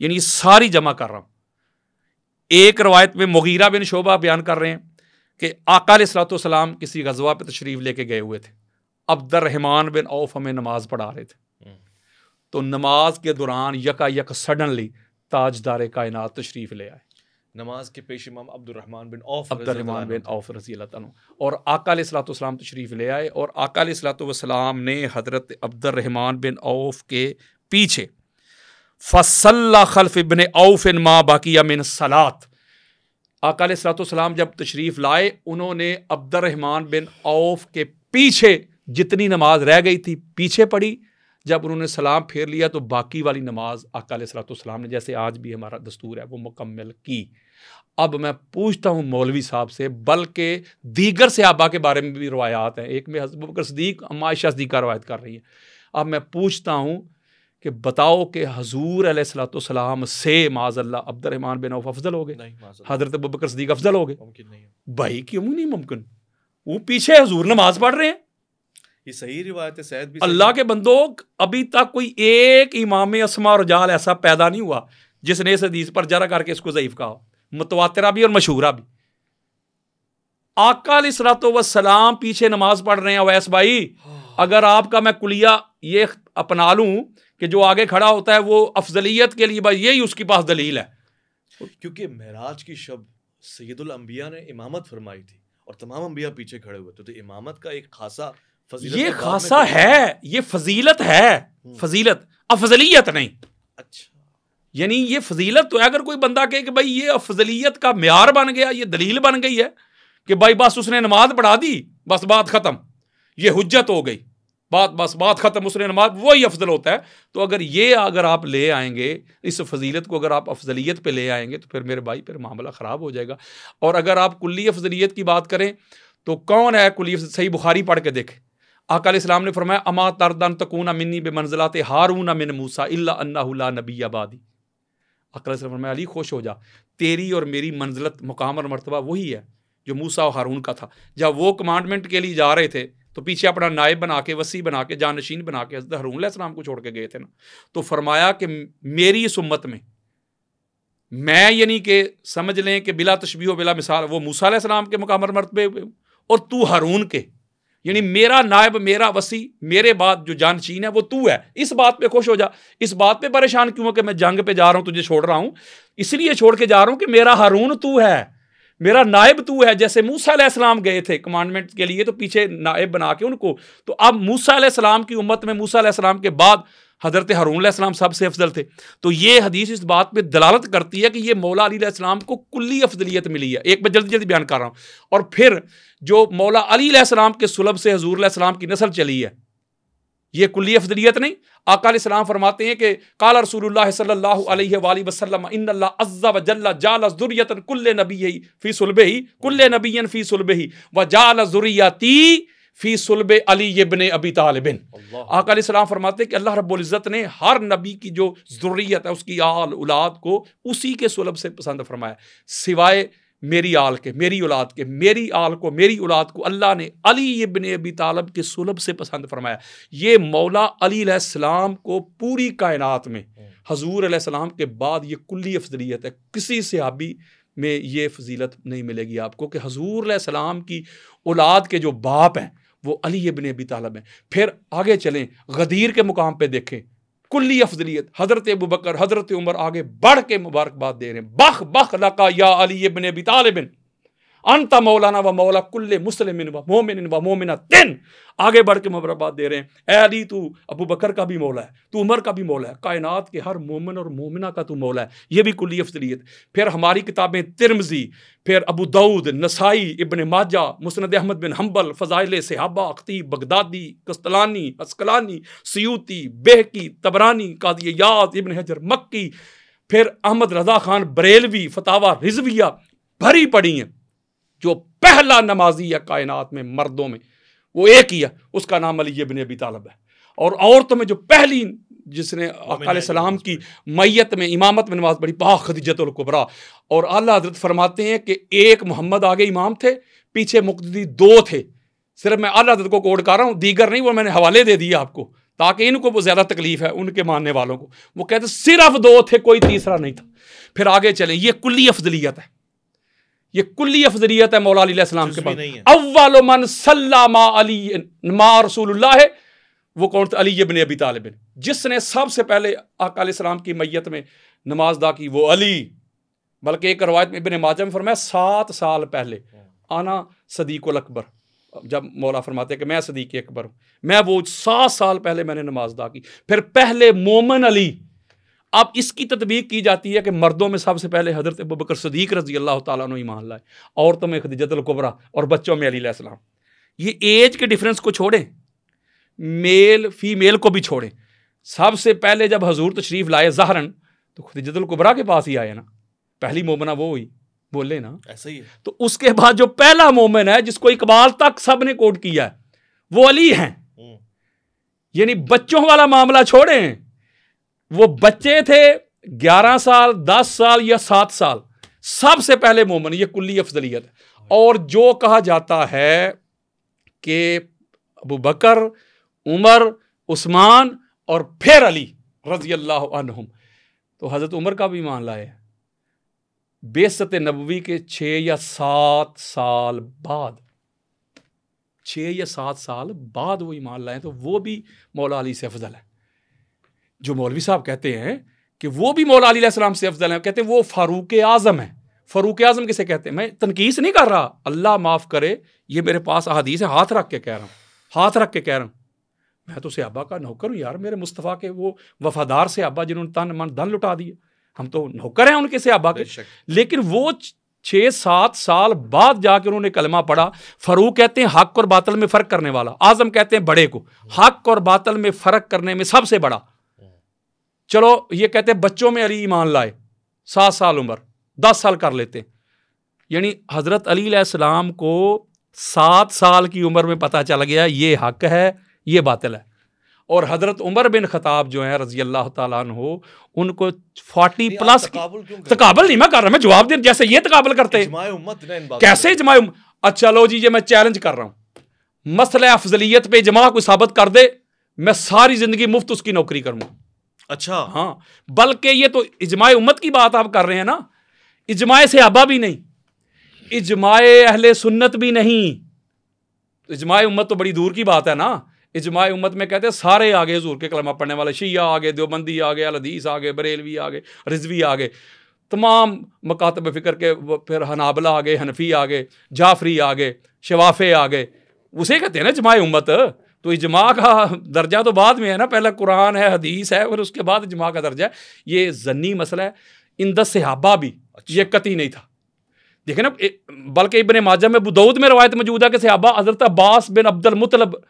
यानी सारी जमा कर रहा हूँ एक रवायत में मुगीरा बिन शोभा बयान कर रहे हैं कि आकाल सलाम किसी गजवा पर तशरीफ़ लेके गए हुए थे रहमान बिन औफ हमें नमाज़ पढ़ा रहे थे तो नमाज के दौरान यका यक सडनली ताजदार कायनात तशरीफ़ ले आए नमाज के पेश इमाम Abdulrahman bin Auf Abdulrahman bin Auf रजी अल्लाह और आकाम तशरीफ़ ले आए और आकाम ने हज़रत अब्दुलरहमान बिन औफ के पीछे फसल्ला खलफ इबन औफ इन माँ बाकिया मिन सलात आकाम जब तशरीफ़ लाए उन्होंने अब्दुलरहमान बिन औफ के पीछे जितनी नमाज रह गई थी पीछे पढ़ी जब उन्होंने सलाम फेर लिया तो बाकी वाली नमाज आका सलाम ने जैसे आज भी हमारा दस्तूर है वो मुकम्मल की अब मैं पूछता हूँ मौलवी साहब से बल्कि दीगर सहाबा के बारे में भी रवायात हैं एक में हजब बकर सदीक अमायशा सदीका रवायत कर रही हैं अब मैं पूछता हूँ कि बताओ कि हजूर सलाम से माजल्ला अब्दरहमान बिन औफ अफजल हो गए हजरत बकर सदीक अफजल हो गए भाई क्यों नहीं मुमकिन वो पीछे हजूर नमाज पढ़ रहे हैं ये सही रिवायत है शायद भी अल्लाह के बंदो अभी तक कोई एक इमाम असमा और जाल ऐसा पैदा नहीं हुआ जिसने इस हदीस पर जरा करके इसको ज़यीफ़ कहा मुतवातरा भी और मशहूरा भी आकाल इसरा इसरात वसलाम पीछे नमाज पढ़ रहे हैं अवैस भाई हाँ। अगर आपका मैं कुलिया ये अपना लूँ कि जो आगे खड़ा होता है वो अफजलियत के लिए भाई यही उसके पास दलील है क्योंकि महराज की शब सैदुल ने इमामत फरमाई थी और तमाम अम्बिया पीछे खड़े हुए थे तो इमामत का एक खासा ये खासा है ये फजीलत है हम्म। फजीलत अफजलियत नहीं अच्छा यानी ये फजीलत तो है अगर कोई बंदा कहे कि भाई ये अफजलियत का म्यार बन गया ये दलील बन गई है कि भाई बस उसने नमाज पढ़ा दी बस बात ख़त्म ये हजत हो गई बात बस बात ख़त्म उसने नमाज वही अफजल होता है तो अगर ये अगर आप ले आएंगे इस फजीलत को अगर आप अफजलियत पे ले आएंगे तो फिर मेरे भाई फिर मामला ख़राब हो जाएगा और अगर आप कुल्ली अफजलियत की बात करें तो कौन है कुल्ली सही बुखारी पढ़ के देखें अकाल इस्लाम ने फरमाया अमा तरदन तकूना मिनी बे मंजिलात ना मिन मूसा इला अन्ना नबी आबादी इस्लाम फरमाया अली खुश हो जा तेरी और मेरी मंजिलत मुकाम और मरतबा वही है जो मूसा और हारून का था जब वो कमांडमेंट के लिए जा रहे थे तो पीछे अपना नायब बना के वसी बना के जानशीन बना के हजरत हरून इस्लाम को छोड़ के गए थे ना तो फरमाया कि मेरी इस उम्मत में मैं यानी कि समझ लें कि बिला तशबी बिला मिसाल वो मूसा के और मरतबे और तू हारून के यानी मेरा नायब मेरा वसी मेरे बाद जो जानचीन है वो तू है इस बात पे खुश हो जा इस बात पे परेशान क्यों हो कि मैं जंग पे जा रहा हूं तुझे छोड़ रहा हूं इसलिए छोड़ के जा रहा हूं कि मेरा हारून तू है मेरा नायब तू है जैसे मूसा सलाम गए थे कमांडमेंट के लिए तो पीछे नायब बना के उनको तो अब मूसा सलाम की उम्मत में मूसा सलाम के बाद हज़रत हारून इस्लाम सबसे अफजल थे तो ये हदीस इस बात पर दलालत करती है कि ये मौला अली इस्लाम को कुल्ली अफजलियत मिली है एक मैं जल्दी जल्दी बयान कर रहा हूँ और फिर जो मौला अली इस्लाम के सुलभ से हजूर सलाम की नस्ल चली है ये कुल्ली अफजलियत नहीं आकाल इस्लाम फरमाते हैं कि काल रसूल सल्ला वसलम इन अज़्ज़ा व जाल ज़ुरियतन कुल्ले नबी ही फ़ी सुलबे ही कुल्ले नबीन फ़ी सुलबे ही व जाल ज़ुरियती फ़ी सुलब अली यबन अबी तालबिन आकाम फरमाते कि अल्लाह रबुल्ज़त ने हर नबी की जो ज़रूरीत है उसकी आल उलाद को उसी के सुलभ से पसंद फरमाया सिवाए मेरी आल के मेरी औलाद के मेरी आल को मेरी औलाद को अल्लाह ने अली इबन अबी तालब के सुलभ से पसंद फरमाया ये मौला अलीसलाम को पूरी कायनात में हम्म। हजूर सलाम के बाद ये कुल्ली अफजलियत है किसी सहाबी में ये फजीलत नहीं मिलेगी आपको कि हजूर सलाम की औलाद के जो बाप हैं वो अली इबन अबी तालब हैं फिर आगे चलें गदीर के मुकाम पर देखें कुल्ली अफजलियत हज़रत अबू बकर हज़रत उमर आगे बढ़ के मुबारकबाद दे रहे हैं बख बख लका या अली इबन अबी तालबिन अंत मौलाना व मौला कुल्ले मुस्लिम व मोमिन व मोमिना तेन आगे बढ़ के मुबरबाद दे रहे हैं अली तू अबू बकर का भी मौला है तू उमर का भी मौला है कायनात के हर मोमिन और मोमिना का तू मौला है ये भी कुल्ली अफसलियत फिर हमारी किताबें तिरमजी फिर Abu Dawud Nasai Ibn Majah Musnad Ahmad bin Hanbal Fazail Sahaba अख्ती बगदादी कस्तलानी असकलानी सयूती बेहकी तबरानी कादी याद इबन हजर मक्की फिर अहमद रजा खान बरेलवी फतावा रिजविया भरी पड़ी हैं जो पहला नमाजी है कायनात में मर्दों में वो एक ही है उसका नाम अली बिन अबी तालब है और औरत में जो पहली जिसने सलाम की मैत में इमामत में नमाज पढ़ी बाह खदीजतुल्कुबरा और अल्लाह हजरत फरमाते हैं कि एक मोहम्मद आगे इमाम थे पीछे मुक्तदी दो थे सिर्फ मैं अल्लाह हजरत को कोड कर रहा हूँ दीगर नहीं वो मैंने हवाले दे दिए आपको ताकि इनको वो ज़्यादा तकलीफ है उनके मानने वालों को वो कहते सिर्फ दो थे कोई तीसरा नहीं था फिर आगे चले ये कुल्ली अफजलियत है ये कुल्ली अफजलियत है मौला के पास अव्वाल मन अली है वो कौन था अली इबन अबी तालबिन जिसने सबसे पहले आकाम की मैयत में नमाज अदा की वो अली बल्कि एक रवायत में इबन माजम फरमाया सात साल पहले आना सदीक अकबर जब मौला फरमाते कि मैं सदीक अकबर हूँ मैं वो सात साल पहले मैंने नमाज अदा की फिर पहले मोमन अली अब इसकी तदबीक की जाती है कि मर्दों में सबसे पहले हज़रत बकर सदीक रजी अल्लाह तु ईमान लाए औरतों में खदीजतलकुबरा और बच्चों में अलीसम ये एज के डिफरेंस को छोड़ें मेल फीमेल को भी छोड़ें सबसे पहले जब हजूर तशरीफ़ लाए जहरन तो खदीजतलकुबरा के पास ही आए ना पहली मोमना वो हुई बोले ना ऐसा ही तो उसके बाद जो पहला मोमन है जिसको इकबाल तक सब ने कोट किया है वो अली हैं हम्म। यानी बच्चों वाला मामला छोड़ें वो बच्चे थे ग्यारह साल दस साल या सात साल सबसे पहले मोमन ये कुल्ली अफजलियत है और जो कहा जाता है कि अबू बकर उमर उस्मान और फिर अली रजी अल्लाह तो हज़रत उमर का भी मान लाए बेसत नबवी के छः या सात साल बाद छः या सात साल बाद वो ईमान लाएँ तो वो भी मौला अली से अफजल है जो मौलवी साहब कहते हैं कि वो भी मौला अलीसम से अफजल हैं कहते हैं वो फारूक आज़म हैं फ़ारूक आज़म किसे कहते हैं मैं तनकीस नहीं कर रहा अल्लाह माफ़ करे ये मेरे पास अदीस है हाथ रख के कह रहा हूँ हाथ रख के कह रहा हूँ मैं तो सयाबा का नौकर हूँ यार मेरे मुस्तफ़ा के वो वफादार सयाबा जिन्होंने तन मन धन लुटा दिए हम तो नौकर हैं उनके सयाबा के लेकिन वो छः सात साल बाद जाकर उन्होंने कलमा पढ़ा फरूक कहते हैं हक और बातल में फ़र्क करने वाला आज़म कहते हैं बड़े को हक और बातल में फ़र्क करने में सबसे बड़ा चलो ये कहते बच्चों में अली ईमान लाए सात साल उम्र दस साल कर लेते यानी हज़रत अली सलाम को सात साल की उम्र में पता चल गया ये हक है ये बातिल है और हज़रत उमर बिन खताब जो है रजी अल्लाह तु उनको फोर्टी प्लस तकबल नहीं मैं कर रहा मैं जवाब दे जैसे ये तकबल करते कैसे जमा अच्छा लो जी ये मैं चैलेंज कर रहा हूँ मसल अफजलियत पे जमा को साबित कर दे मैं सारी ज़िंदगी मुफ्त उसकी नौकरी करूँगा अच्छा हाँ बल्कि ये तो इजमाय उम्मत की बात आप कर रहे हैं ना इजमाय से अबा भी नहीं इजमाय अहले सुन्नत भी नहीं तो इजमाय उम्मत तो बड़ी दूर की बात है ना इजमाय उम्मत में कहते हैं सारे आगे जोर के कलमा पढ़ने वाले शिया आगे देवबंदी आ गए अलदीस आ गए बरेलवी आ गए रिजवी आ गए तमाम मकातब फ़िक्र के फिर हनाबला आ गए हनफी आ गए जाफरी आ गए शवाफ़े आ गए उसे कहते हैं ना जमाय उम्मत तो इजमा का दर्जा तो बाद में है ना पहला कुरान है हदीस है और उसके बाद इजमा का दर्जा है ये जन्नी मसला है इन दस सहाबा भी अच्छा। ये कति नहीं था देखे ना बल्कि इबन माजा में बुदौद में रवायत मौजूद है कि सहाबा हजरत अब्बास बिन अब्दुल मुतलब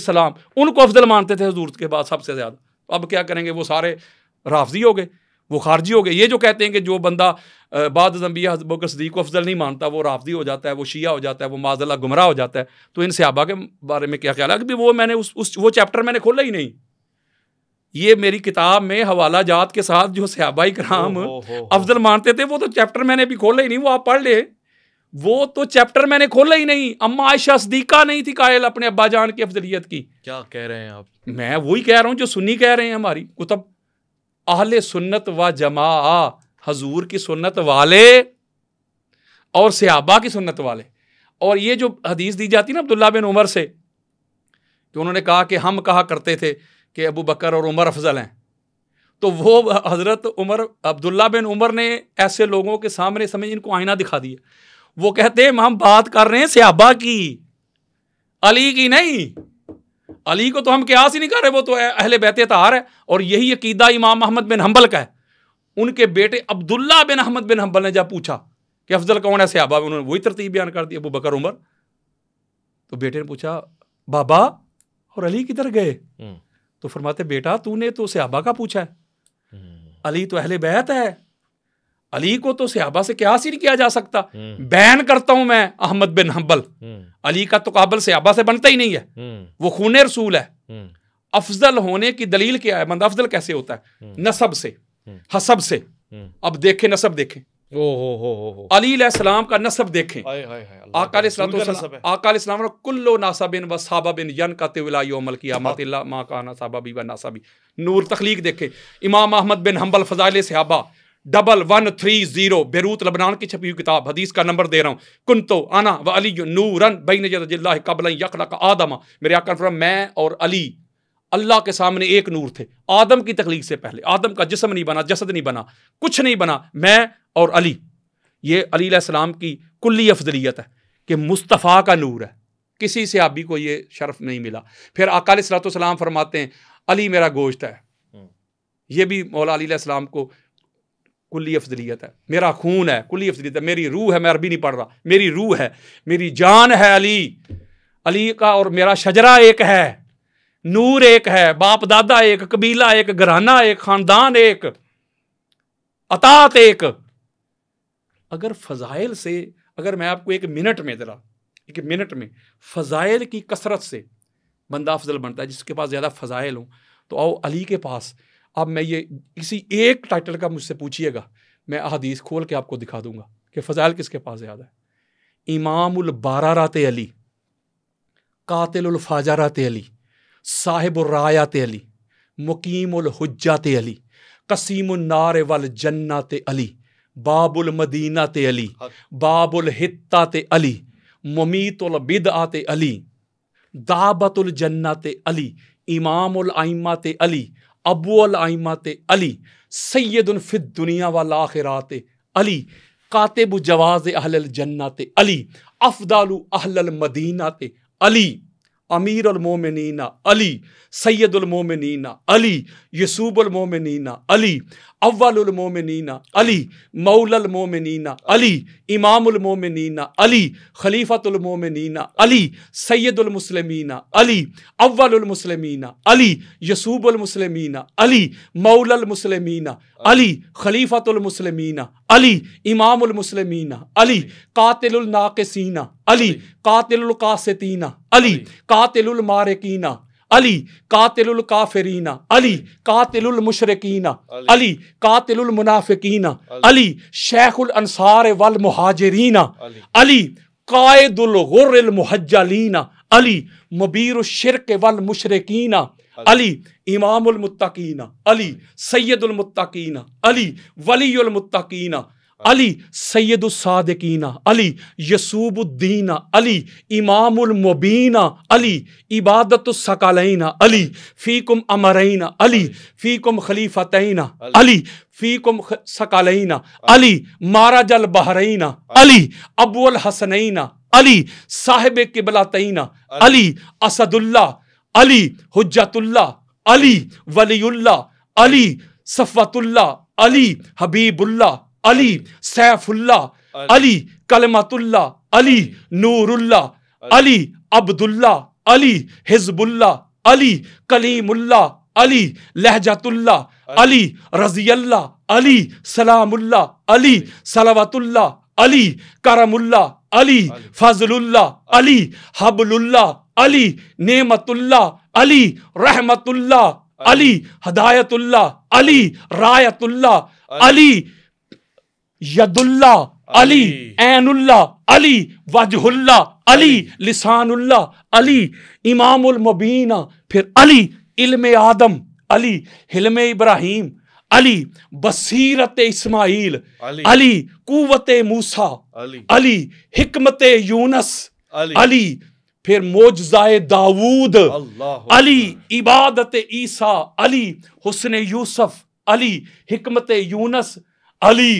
सलाम उनको अफजल मानते थे हजूर के बाद सबसे ज़्यादा अब क्या करेंगे वो सारे राफजी हो गए वो खारजी हो गए ये जो कहते हैं कि जो बंदा बाद जम्बिया के सदीक को अफजल नहीं मानता वो राफदी हो जाता है वो शिया हो जाता है वो माजल्ला गुमराह हो जाता है तो इन सहाबा के बारे में क्या ख्याल है कि वो मैंने उस उस वो चैप्टर मैंने खोला ही नहीं ये मेरी किताब में हवाला जात के साथ जो सहाबाई कराम अफजल मानते थे वो तो चैप्टर मैंने भी खोला ही नहीं वो आप पढ़ ले वो तो चैप्टर मैंने खोला ही नहीं अम्मा आयशा सदीका नहीं थी कायल अपने अब्बा जान की अफजलियत की क्या कह रहे हैं आप मैं वही कह रहा हूँ जो सुनी कह रहे हैं हमारी कुतब अहल सुन्नत व जमा हजूर की सुन्नत वाले और सहाबा की सुन्नत वाले और ये जो हदीस दी जाती ना अब्दुल्ला बिन उमर से कि तो उन्होंने कहा कि हम कहा करते थे कि अबू बकर और उमर अफजल हैं तो वो हज़रत उमर अब्दुल्ला बिन उमर ने ऐसे लोगों के सामने समझ इनको आईना दिखा दिया वो कहते हैं हम बात कर रहे हैं सियाबा की अली की नहीं अली को तो हम क्यास ही नहीं कर रहे वो तो अहल बहते तार है और यही अकीदा इमाम अहमद बिन हम्बल का है उनके बेटे Abdullah bin Ahmad bin Hanbal ने जब पूछा कि अफजल कौन है सहाबा में उन्होंने वही तरतीब बयान कर दी अबू बकर उमर तो बेटे ने पूछा बाबा और अली किधर गए हम्म। तो फरमाते बेटा तूने तो सहाबा का पूछा है हम्म। अली तो अहल बैत है अली को तो सहाबा से क्या हासिल किया जा सकता हम्म। बैन करता हूं मैं अहमद बिन हम्बल अली का तो काबल सहाबा से बनता ही नहीं है हम्म। वो खून रसूल है हम्म। अफजल होने की दलील क्या है बंदा अफजल कैसे होता है नसब से हसब से अब देखे नसब देखें अलीसलाम का नसब देखें आकाम कुल्लो नासाबिन व साबाबिन यन का नूर तखलीक देखें इमाम Ahmad bin Hanbal Fazail Sahaba double one three zero Beirut लबनान की छपी हुई किताब हदीस का नंबर दे रहा हूँ कुन तो आना व अली नूरन बई नजल्ला कबल यकला का आदमा मेरे आकर मैं और अली अल्लाह के सामने एक नूर थे आदम की तकलीक से पहले आदम का जिसम नहीं बना जसद नहीं बना कुछ नहीं बना मैं और अली ये अली सलाम की कुल्ली अफजलियत है कि मुस्तफ़ा का नूर है किसी से आबी को ये शर्फ नहीं मिला फिर अकाल सलाम फरमाते हैं अली मेरा गोश्त है हम्म। ये भी मौला अली सलाम को कुल्ली अफजलियत है मेरा खून है कुल्ली अफजलियत है मेरी रूह है मैं अरबी नहीं पढ़ रहा मेरी रूह है मेरी जान है अली अली का और मेरा शजरा एक है नूर एक है बाप दादा एक कबीला एक घराना एक खानदान एक अतात एक अगर फजाइल से अगर मैं आपको एक मिनट में ज़रा एक मिनट में फजाइल की कसरत से बंदा अफजल बनता है जिसके पास ज़्यादा फजाइल हो तो आओ अली के पास अब मैं ये किसी एक टाइटल का मुझसे पूछिएगा मैं अहदीस खोल के आपको दिखा दूंगा कि फ़जाइल किसके पास ज़्यादा है इमामुल रात अली रात अली रायात अली मुकीमुलहजात अली नार वल जन्नात अली बाबुल ते अली बाबुल ते अली मुमीतुल आते अली दाबतुल जन्नात अली आइमा ते अली अबूलमात अली सैदुलफ़िद दुनिया वाल आखिरात अली कातब जवाज़ अहल जन्नात अली अफदालु अहल मदीनात अली امیر المومنین علی سید المومنین علی یسوب المومنین علی اول المومنین علی مولا المومنین علی امام المومنین علی خلیفۃ المومنین علی سید المسلمین علی اول المسلمین علی یسوب المسلمین علی مولا المسلمین علی خلیفۃ المسلمین علی امام المسلمین علی قاتل الناقصین علی قاتل القاسطین علی कातिलुल मारकीना अली कातिलुल काफरीना अली कातिलुल मुशरकीना अली कातिलुल मुनाफिकीना अली शेखुल अंसार वल मुहाजरीना अली कायदुल गुर्रिल मुहज्जलीना अली मुबीर शिरक वल मुशरकीना अली इमामुल मुत्तकीना अली सैयदुल मुत्तकीना अली वलीयुल मुत्तकीना अली सैदुलसादकीना अली यसूबुद्दीना अली इमामबीना अली इबादतना अली फ़ीकुम अमरैना अली फ़ीकुम खलीफतैना अली फ़ीकुम सकालना अली माराजल बहरना अली अबुल हसनैना अली साहिब किबलातैना अली असदुल्ला अली हजतुल्ला अली वलील्ला अली सफ़तुल्ला अली हबीबुल्ला अली सैफुल्ला अली कलमतुल्ला अली नूरुल्ला अली अब्दुल्ला अली हिजबुल्ला अली कलीमुल्ला अली लहजतुल्ला अली रजील्ला अली सलामुल्ला अली सलावतुल्ला अली करमुल्ला अली फजलुल्ला अली हबलुल्ला अली नेमतुल्ला अली रहमतुल्ला अली हदायतुल्ला अली रायतुल्ला अली यदुल्ला अली एनुल्ला अली वजहुल्ला अली लिसानुल्ला अली इमामुल मुबीना फिर अली इल्म आदम अली हिलम इब्राहिम अली बसीरत इस्माइल अली कुवत मूसा अली हिकमत यूनस अली फिर मोजाए दाऊद अली इबादत ईसा अली हुसन यूसुफ अली हिकमत यूनस अली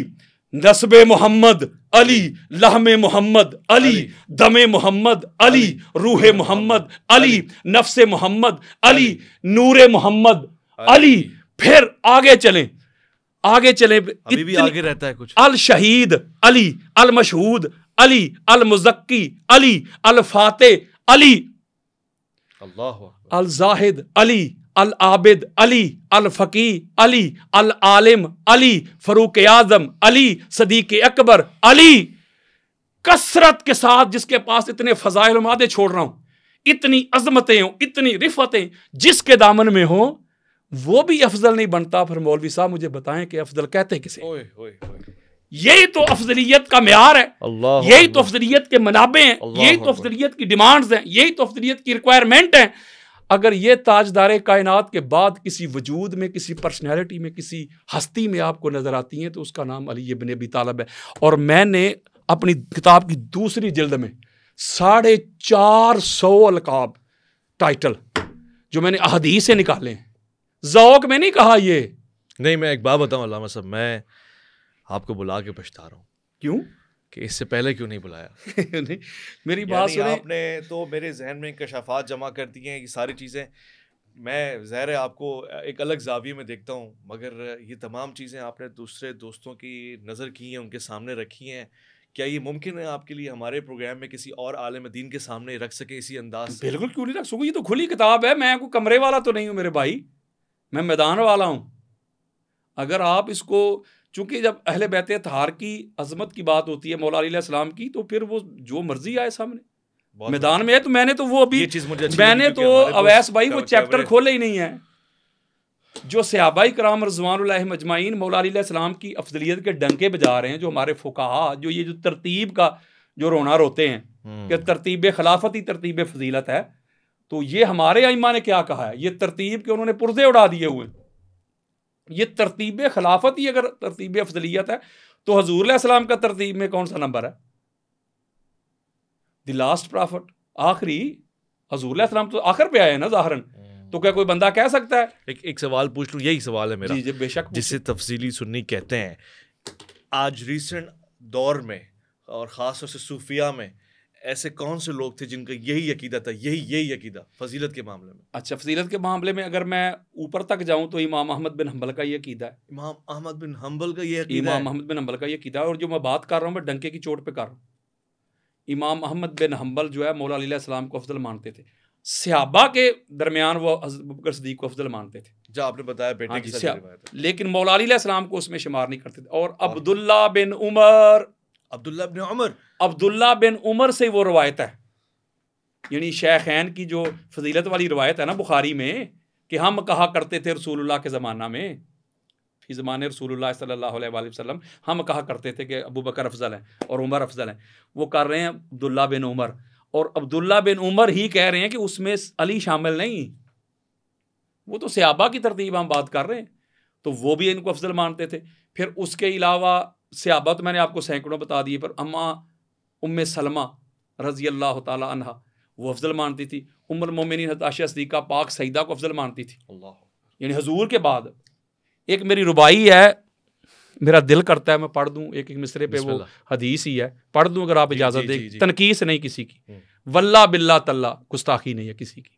नस्ब मोहम्मद अली लहम मोहम्मद अली दमे मोहम्मद अली रूह मोहम्मद अली नफ्स मोहम्मद अली नूर मोहम्मद अली फिर आगे चले आगे चले अभी भी आगे रहता है कुछ अल शहीद अली अल मशहूद अली अल मुजक्की अली अल फाते अली अल्लाह अल जाहिद अली अल आबिद अली अल फ़की अली अल आलिम अली फ़रूक आज़म अली सदीक अकबर अली कसरत के साथ जिसके पास इतने फ़जाइल मादे छोड़ रहा हूं इतनी अजमतें हो इतनी रिफतें जिसके दामन में हो वो भी अफजल नहीं बनता फिर मौलवी साहब मुझे बताएं कि अफजल कहते किसे ओए, ओए, ओए। यही तो अफजलियत का मैार है यही तो अफजलियत के मनाबे हैं यही तो अफजलियत की डिमांड्स हैं यही तो अफजलियत की रिक्वायरमेंट है अगर ये ताजदार कायनात के बाद किसी वजूद में किसी पर्सनैलिटी में किसी हस्ती में आपको नज़र आती हैं तो उसका नाम अली बिन अबी तालब है और मैंने अपनी किताब की दूसरी जल्द में साढ़े चार सौ अलकाब टाइटल जो मैंने अहदी से निकाले हैं जौक में नहीं कहा ये नहीं मैं एक बात बताऊँ साहब मैं आपको बुला के पछता रहा हूँ क्यों कि इससे पहले क्यों नहीं बुलाया नहीं मेरी बात सुने आपने तो मेरे जहन में कशाफात जमा कर दिए हैं ये सारी चीज़ें मैं ज़ाहिर है आपको एक अलग जाविये में देखता हूँ मगर ये तमाम चीज़ें आपने दूसरे दोस्तों की नज़र की हैं उनके सामने रखी हैं क्या ये मुमकिन है आपके लिए हमारे प्रोग्राम में किसी और आलम दीन के सामने रख सके इसी अंदाज से बिल्कुल क्यों नहीं रख सकूँ ये तो खुली किताब है मैं कोई कमरे वाला तो नहीं हूँ मेरे भाई मैं मैदान वाला हूँ अगर आप इसको चूँकि जब अहल बैत तहार की अजमत की बात होती है मौला की तो फिर वो जो मर्जी आए सामने मैदान में है तो मैंने तो वो अभी चीज़ मुझे मैंने तो अवैस भाई वो चैप्टर खोले ही नहीं है जो सियाबाई कराम रजवान मजमाइन मौलाम की अफजलियत के डंके बजा रहे हैं जो हमारे फुका जो ये जो तरतीब का जो रोना रोते हैं हम्म। कि तरतीब खिलाफती तरतीब फजीलत है तो ये हमारे आइमा ने क्या कहा है ये तरतीब के उन्होंने पुर्जे उड़ा दिए हुए ये तरतीब खिलाफत ही अगर तरतीब अफजलियत है तो हजूर सलाम का तरतीब में कौन सा नंबर है द लास्ट प्रॉफिट आखिरी हजूर सलाम तो आखिर पे आए ना जाहरन तो क्या कोई बंदा कह सकता है एक एक सवाल पूछ लू यही सवाल है मेरा जी जी बेशक जिसे तफसीली सुन्नी कहते हैं आज रिसेंट दौर में और ख़ास तौर से सूफिया में ऐसे कौन से लोग थे जिनका यही अकीदा था यही यही अकीदा फजीलत के मामले में अच्छा फजीलत के मामले में अगर मैं ऊपर तक जाऊँ तो इमाम अहमद बिन हम्बल का ये अकीदा है इमाम अहमद बिन हम्बल का ये इमाम अहमद बिन हम्बल का ये अकीदा है और जो मैं बात कर रहा हूँ मैं डंके की चोट पर कर रहा हूँ इमाम अहमद बिन हम्बल जो है मौला अलीसम को अफजल मानते थे सिहाबा के दरमियान वो बकर सदीक को अफजल मानते थे जो आपने बताया बेटे हाँ की लेकिन मौला अलीसम को उसमें शुमार नहीं करते थे और अब्दुल्ला बिन उमर अब्दुल्ला बिन उमर अब्दुल्ला बिन उमर से वो रवायत है यानी शेखैन की जो फजीलत वाली रवायत है ना बुखारी में कि हम कहा करते थे रसूलुल्लाह के ज़माना में फी ज़माने रसूलुल्लाह सल्लल्लाहु अलैहि वसल्लम हम कहा करते थे कि अबू बकर अफजल है और उमर अफजल है वो कर रहे हैं अब्दुल्ला बिन उमर और अब्दुल्ला बिन उमर ही कह रहे हैं कि उसमें अली शामिल नहीं वो तो सयाबा की तरतीब हम बात कर रहे हैं तो वो भी इनको अफजल मानते थे फिर उसके अलावा सियाबा तो मैंने आपको सैकड़ों बता दिए पर अम्मा उम सलमा रजी अल्लाह तहा वो अफजल मानती थी उम्र मोमिन आशिया सदीक़ा पाक सईदा को अफजल मानती थी यानी हजूर के बाद एक मेरी रुबाई है मेरा दिल करता है मैं पढ़ दूँ एक एक मिसरे पे वो हदीस ही है पढ़ दूँ अगर आप इजाज़त दें तनकीस नहीं किसी की हम्म। वल्ला बिल्ला तल्ला गुस्ताखी नहीं है किसी की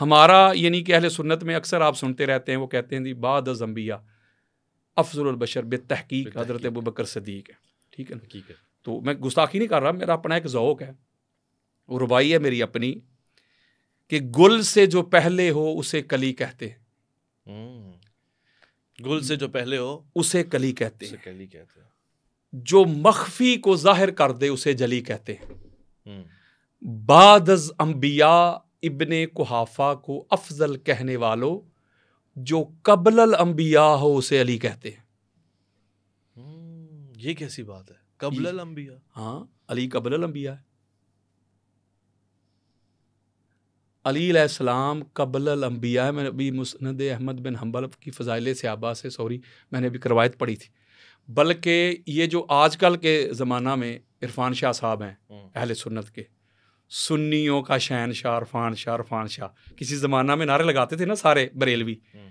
हमारा यानी कि अहले सुन्नत में अक्सर आप सुनते रहते हैं वो कहते हैं दी बाद जम्बिया अफजलबशर बेतहकीक हज़रत अबू बकर सदीक है ठीक है ना ठीक है तो मैं गुस्ताखी नहीं कर रहा मेरा अपना एक जौक है वो रुबाई है मेरी अपनी कि गुल से जो पहले हो उसे कली कहते हम्म। गुल से जो पहले हो उसे कली कहते उसे कली कहते जो मख्फी को जाहिर कर दे उसे जली कहते हैं हम्म। बादज अम्बिया इबन कुहाफा को अफजल कहने वालों जो कबल अम्बिया हो उसे अली कहते हैं हम्म, ये कैसी बात है कबल अम्बिया हाँ अली कबल अम्बिया है अली कबल अम्बिया है मैंने अभी मुसनद अहमद बिन हम्बल की फ़जाइल से आबा से सॉरी मैंने अभी करवायत पढ़ी थी बल्कि ये जो आजकल के ज़माना में इरफान शाह साहब हैं हम्म। अहल सुन्नत के सुन्नियों का शाह अरफान शाह अरफान शाह किसी ज़माना में नारे लगाते थे ना सारे बरेलवी हम्म।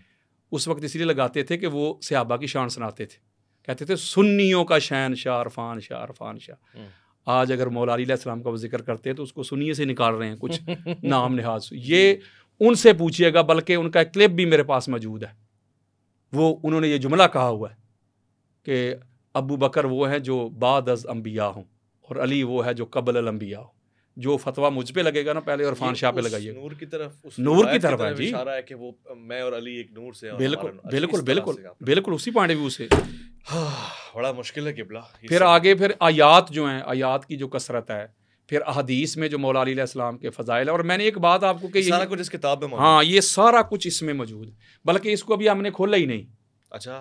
उस वक्त इसलिए लगाते थे कि वो सहाबा की शान सुनाते थे कहते थे सुन्नियों का शहन शाह अरफान शाह अरफान शाह हम्म। आज अगर मौलाम अलीसम का जिक्र करते हैं तो उसको सुनिए से निकाल रहे हैं कुछ नाम लिहाज ये उनसे पूछिएगा बल्कि उनका क्लिप भी मेरे पास मौजूद है वो उन्होंने ये जुमला कहा हुआ है कि अबू बकर वो हैं जो बाद अज अम्बिया हों और अली वो है जो कबल अम्बिया हों जो फतवा मुझ पे लगेगा ना पहले और फान शाह पे लगाइए नूर की तरफ उस नूर की तरफ है जी इशारा है कि वो मैं और अली एक नूर से बिल्कुल बिल्कुल बिल्कुल बिल्कुल उसी पॉइंट व्यू से बड़ा मुश्किल है किबला फिर आगे फिर आयात जो है आयात की जो कसरत है फिर अहदीस में जो मौला अलीसम के फ़जाइल है और मैंने एक बात आपको कि सारा कुछ इस किताब में हाँ ये सारा कुछ इसमें मौजूद बल्कि इसको अभी हमने खोला ही नहीं अच्छा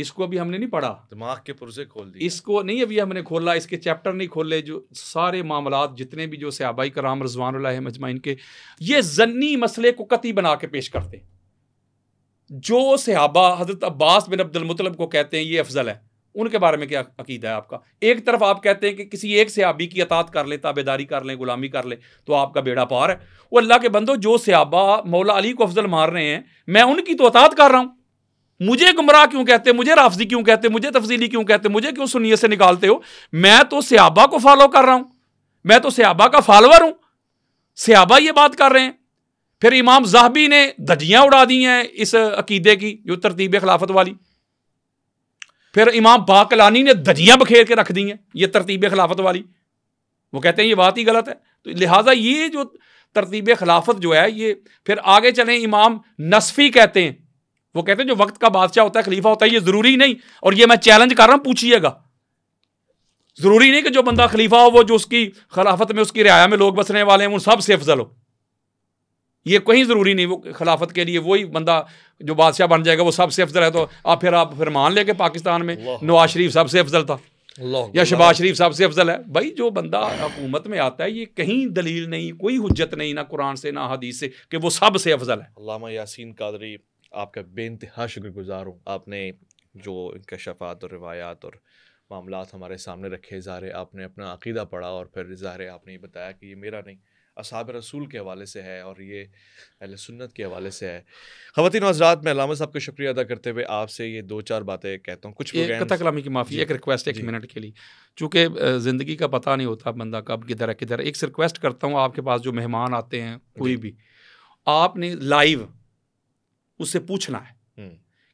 इसको अभी हमने नहीं पढ़ा दिमाग के पुरजे खोल दिए इसको नहीं अभी हमने खोला इसके चैप्टर नहीं खोले जो सारे मामला जितने भी जो सहाबाई कराम रजवान मजमा इनके ये जन्नी मसले को कति बना के पेश करते जो सहाबा हजरत अब्बास बिन अब्दुल मुतलब को कहते हैं ये अफजल है उनके बारे में क्या अकीदा है आपका एक तरफ आप कहते हैं कि किसी एक सहाबी की अतात कर ले ताबेदारी कर ले गुलामी कर ले तो आपका बेड़ा पार है वो अल्लाह के बंदो जो सयाबा मौला अली को अफजल मार रहे हैं मैं उनकी तो अतात कर रहा हूं मुझे गुमराह क्यों कहते मुझे राफजी क्यों कहते मुझे तफजीली क्यों कहते मुझे क्यों सुनिए से निकालते हो मैं तो सयाबा को फॉलो कर रहा हूं मैं तो सयाबा का फॉलोअर हूं सयाबा ये बात कर रहे हैं फिर इमाम ज़ाहबी ने धजियां उड़ा दी हैं इस अकीदे की जो तरतीब खिलाफत वाली फिर इमाम बाकलानी ने धजियां बखेर के रख दी हैं ये तरतीब खिलाफत वाली वो कहते हैं ये बात ही गलत है तो लिहाजा ये जो तरतीब खिलाफत जो है ये फिर आगे चले इमाम नसफ़ी कहते हैं वो कहते हैं जो वक्त का बादशाह होता है खलीफा होता है ये जरूरी नहीं और ये मैं चैलेंज कर रहा हूं पूछिएगा जरूरी नहीं कि जो बंदा खलीफा हो वो जो उसकी खिलाफत में उसकी रियाया में लोग बसने वाले हैं उन सब से अफजल हो ये कहीं ज़रूरी नहीं वो खिलाफत के लिए वही बंदा जो बादशाह बन जाएगा वो सबसे अफजल है तो आप फिर आप फिर मान लेके पाकिस्तान में नवाज शरीफ सबसे अफजल था या शबाज शरीफ सबसे अफजल है भाई जो बंदा हुकूमत में आता है ये कहीं दलील नहीं कोई हजत नहीं ना कुरान से ना हदीस से कि वो सबसे अफजल है यासीन कादरी आपका बेानतहा शुक्रगुजार हूँ आपने जो इनकशफात शफात और रवायात और मामला हमारे सामने रखे ज़ाहिर आपने अपना अकीदा पढ़ा और फिर ज़ाहिर आपने ये बताया कि ये मेरा नहीं असाब रसूल के हवाले से है और ये अहल सुन्नत के हवाले से है ख़ातिन हजरात में अलामा साहब का शुक्रिया अदा करते हुए आपसे ये दो चार बातें कहता हूँ कुछ कथा कलामी की माफ़ी एक रिक्वेस्ट एक मिनट के लिए चूँकि ज़िंदगी का पता नहीं होता बंदा कब किधर है किधर एक से रिक्वेस्ट करता हूँ आपके पास जो मेहमान आते हैं कोई भी आपने लाइव उससे पूछना है हम्म।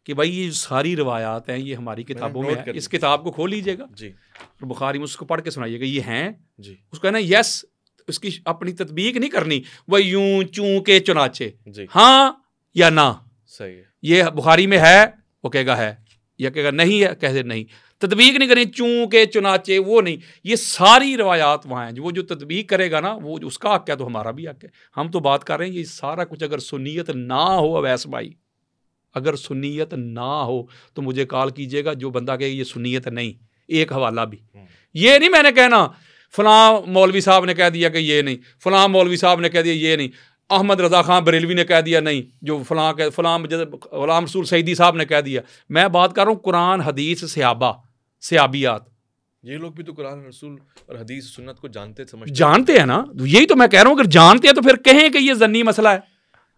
कि भाई ये सारी रवायात हैं ये हमारी किताबों में है इस किताब को खोल लीजिएगा जी और बुखारी में उसको पढ़ के सुनाइएगा ये हैं जी उसको कहना यस उसकी अपनी तदबीक नहीं करनी वह यूं चूं के चुनाचे हाँ या ना सही है ये बुखारी में है वो कहेगा है या कहेगा नहीं है कह दे नहीं तदबीक नहीं करें चूँ के चुनाचे वो नहीं ये सारी रवायात वहाँ हैं वो जो तदबीक करेगा ना वो उसका हक है तो हमारा भी हक है हम तो बात कर रहे हैं ये सारा कुछ अगर सुनीत ना हो अवैस भाई अगर सुनीयत ना हो तो मुझे कॉल कीजिएगा जो बंदा कहे ये सुनीत नहीं एक हवाला भी हम्म। ये नहीं मैंने कहना फला मौलवी साहब ने कह दिया कि ये नहीं फलां मौलवी साहब ने कह दिया ये नहीं अहमद रजा खां बरेलवी ने कह दिया नहीं जो फलां कह फलां गुलाम रसूल सईदी साहब ने कह दिया मैं बात कर रहा हूँ कुरान हदीस सयाबा से आबियात ये लोग भी तो कुरान रसूल और हदीस सुन्नत को जानते समझते जानते हैं ना तो यही तो मैं कह रहा हूँ अगर जानते हैं तो फिर कहें कि ये जन्नी मसला है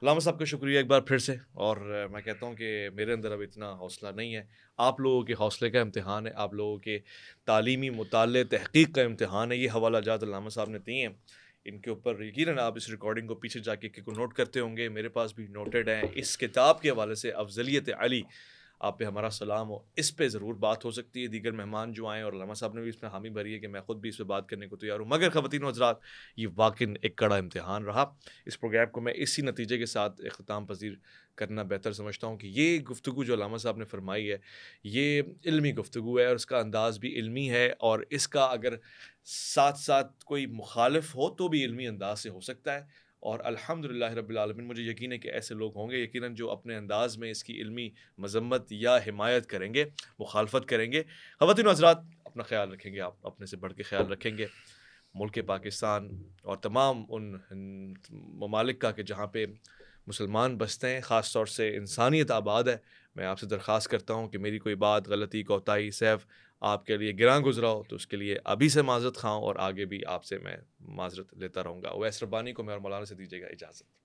लामा साहब का शुक्रिया एक बार फिर से और मैं कहता हूँ कि मेरे अंदर अब इतना हौसला नहीं है आप लोगों के हौसले का इम्तहान है आप लोगों के तालीमी मुताल तहकीक का इम्तहान है ये हवाला जात लामा साहब ने दिए हैं इनके ऊपर यकीन आप इस रिकॉर्डिंग को पीछे जाके नोट करते होंगे मेरे पास भी नोटेड हैं इस किताब के हवाले से अफजलियत अली आप पे हमारा सलाम हो इस पर ज़रूर बात हो सकती है दीगर मेहमान जो आएँ और लामा साहब ने भी इसमें हामी भरी है कि मैं ख़ुद भी इस पर बात करने को तैयार हूँ मगर ख़वान हजरात ये वाकिन एक कड़ा इम्तहान रहा इस प्रोग्राम को मैं इसी नतीजे के साथ अख्ताम पजीर करना बेहतर समझता हूँ कि ये गुफ्तु जो लामा साहब ने फरमाई है ये इलमी गुफ्तु है और इसका अंदाज़ भी इलमी है और इसका अगर साथ साथ कोई मुखालफ हो तो भी इलमी अंदाज से हो सकता है और अल्हम्दुलिल्लाह रब्बिल आलमीन मुझे यकीन है कि ऐसे लोग होंगे यकीनन जो अपने अंदाज में इसकी इल्मी मजम्मत या हिमायत करेंगे मुखालफत करेंगे खवतिन हजरात अपना ख्याल रखेंगे आप अपने से बढ़ के ख्याल रखेंगे मुल्क पाकिस्तान और तमाम उन ममालिक का कि जहाँ पे मुसलमान बसते हैं ख़ास तौर से इंसानियत आबाद है मैं आपसे दरख्वास्त करता हूँ कि मेरी कोई बात गलती कोताही सैफ आपके लिए गिरा गुजरा हो तो उसके लिए अभी से माजरत खाऊँ और आगे भी आपसे मैं माजरत लेता रहूँगा वैस रब्बानी को मैं और मौलाना से दीजिएगा इजाज़त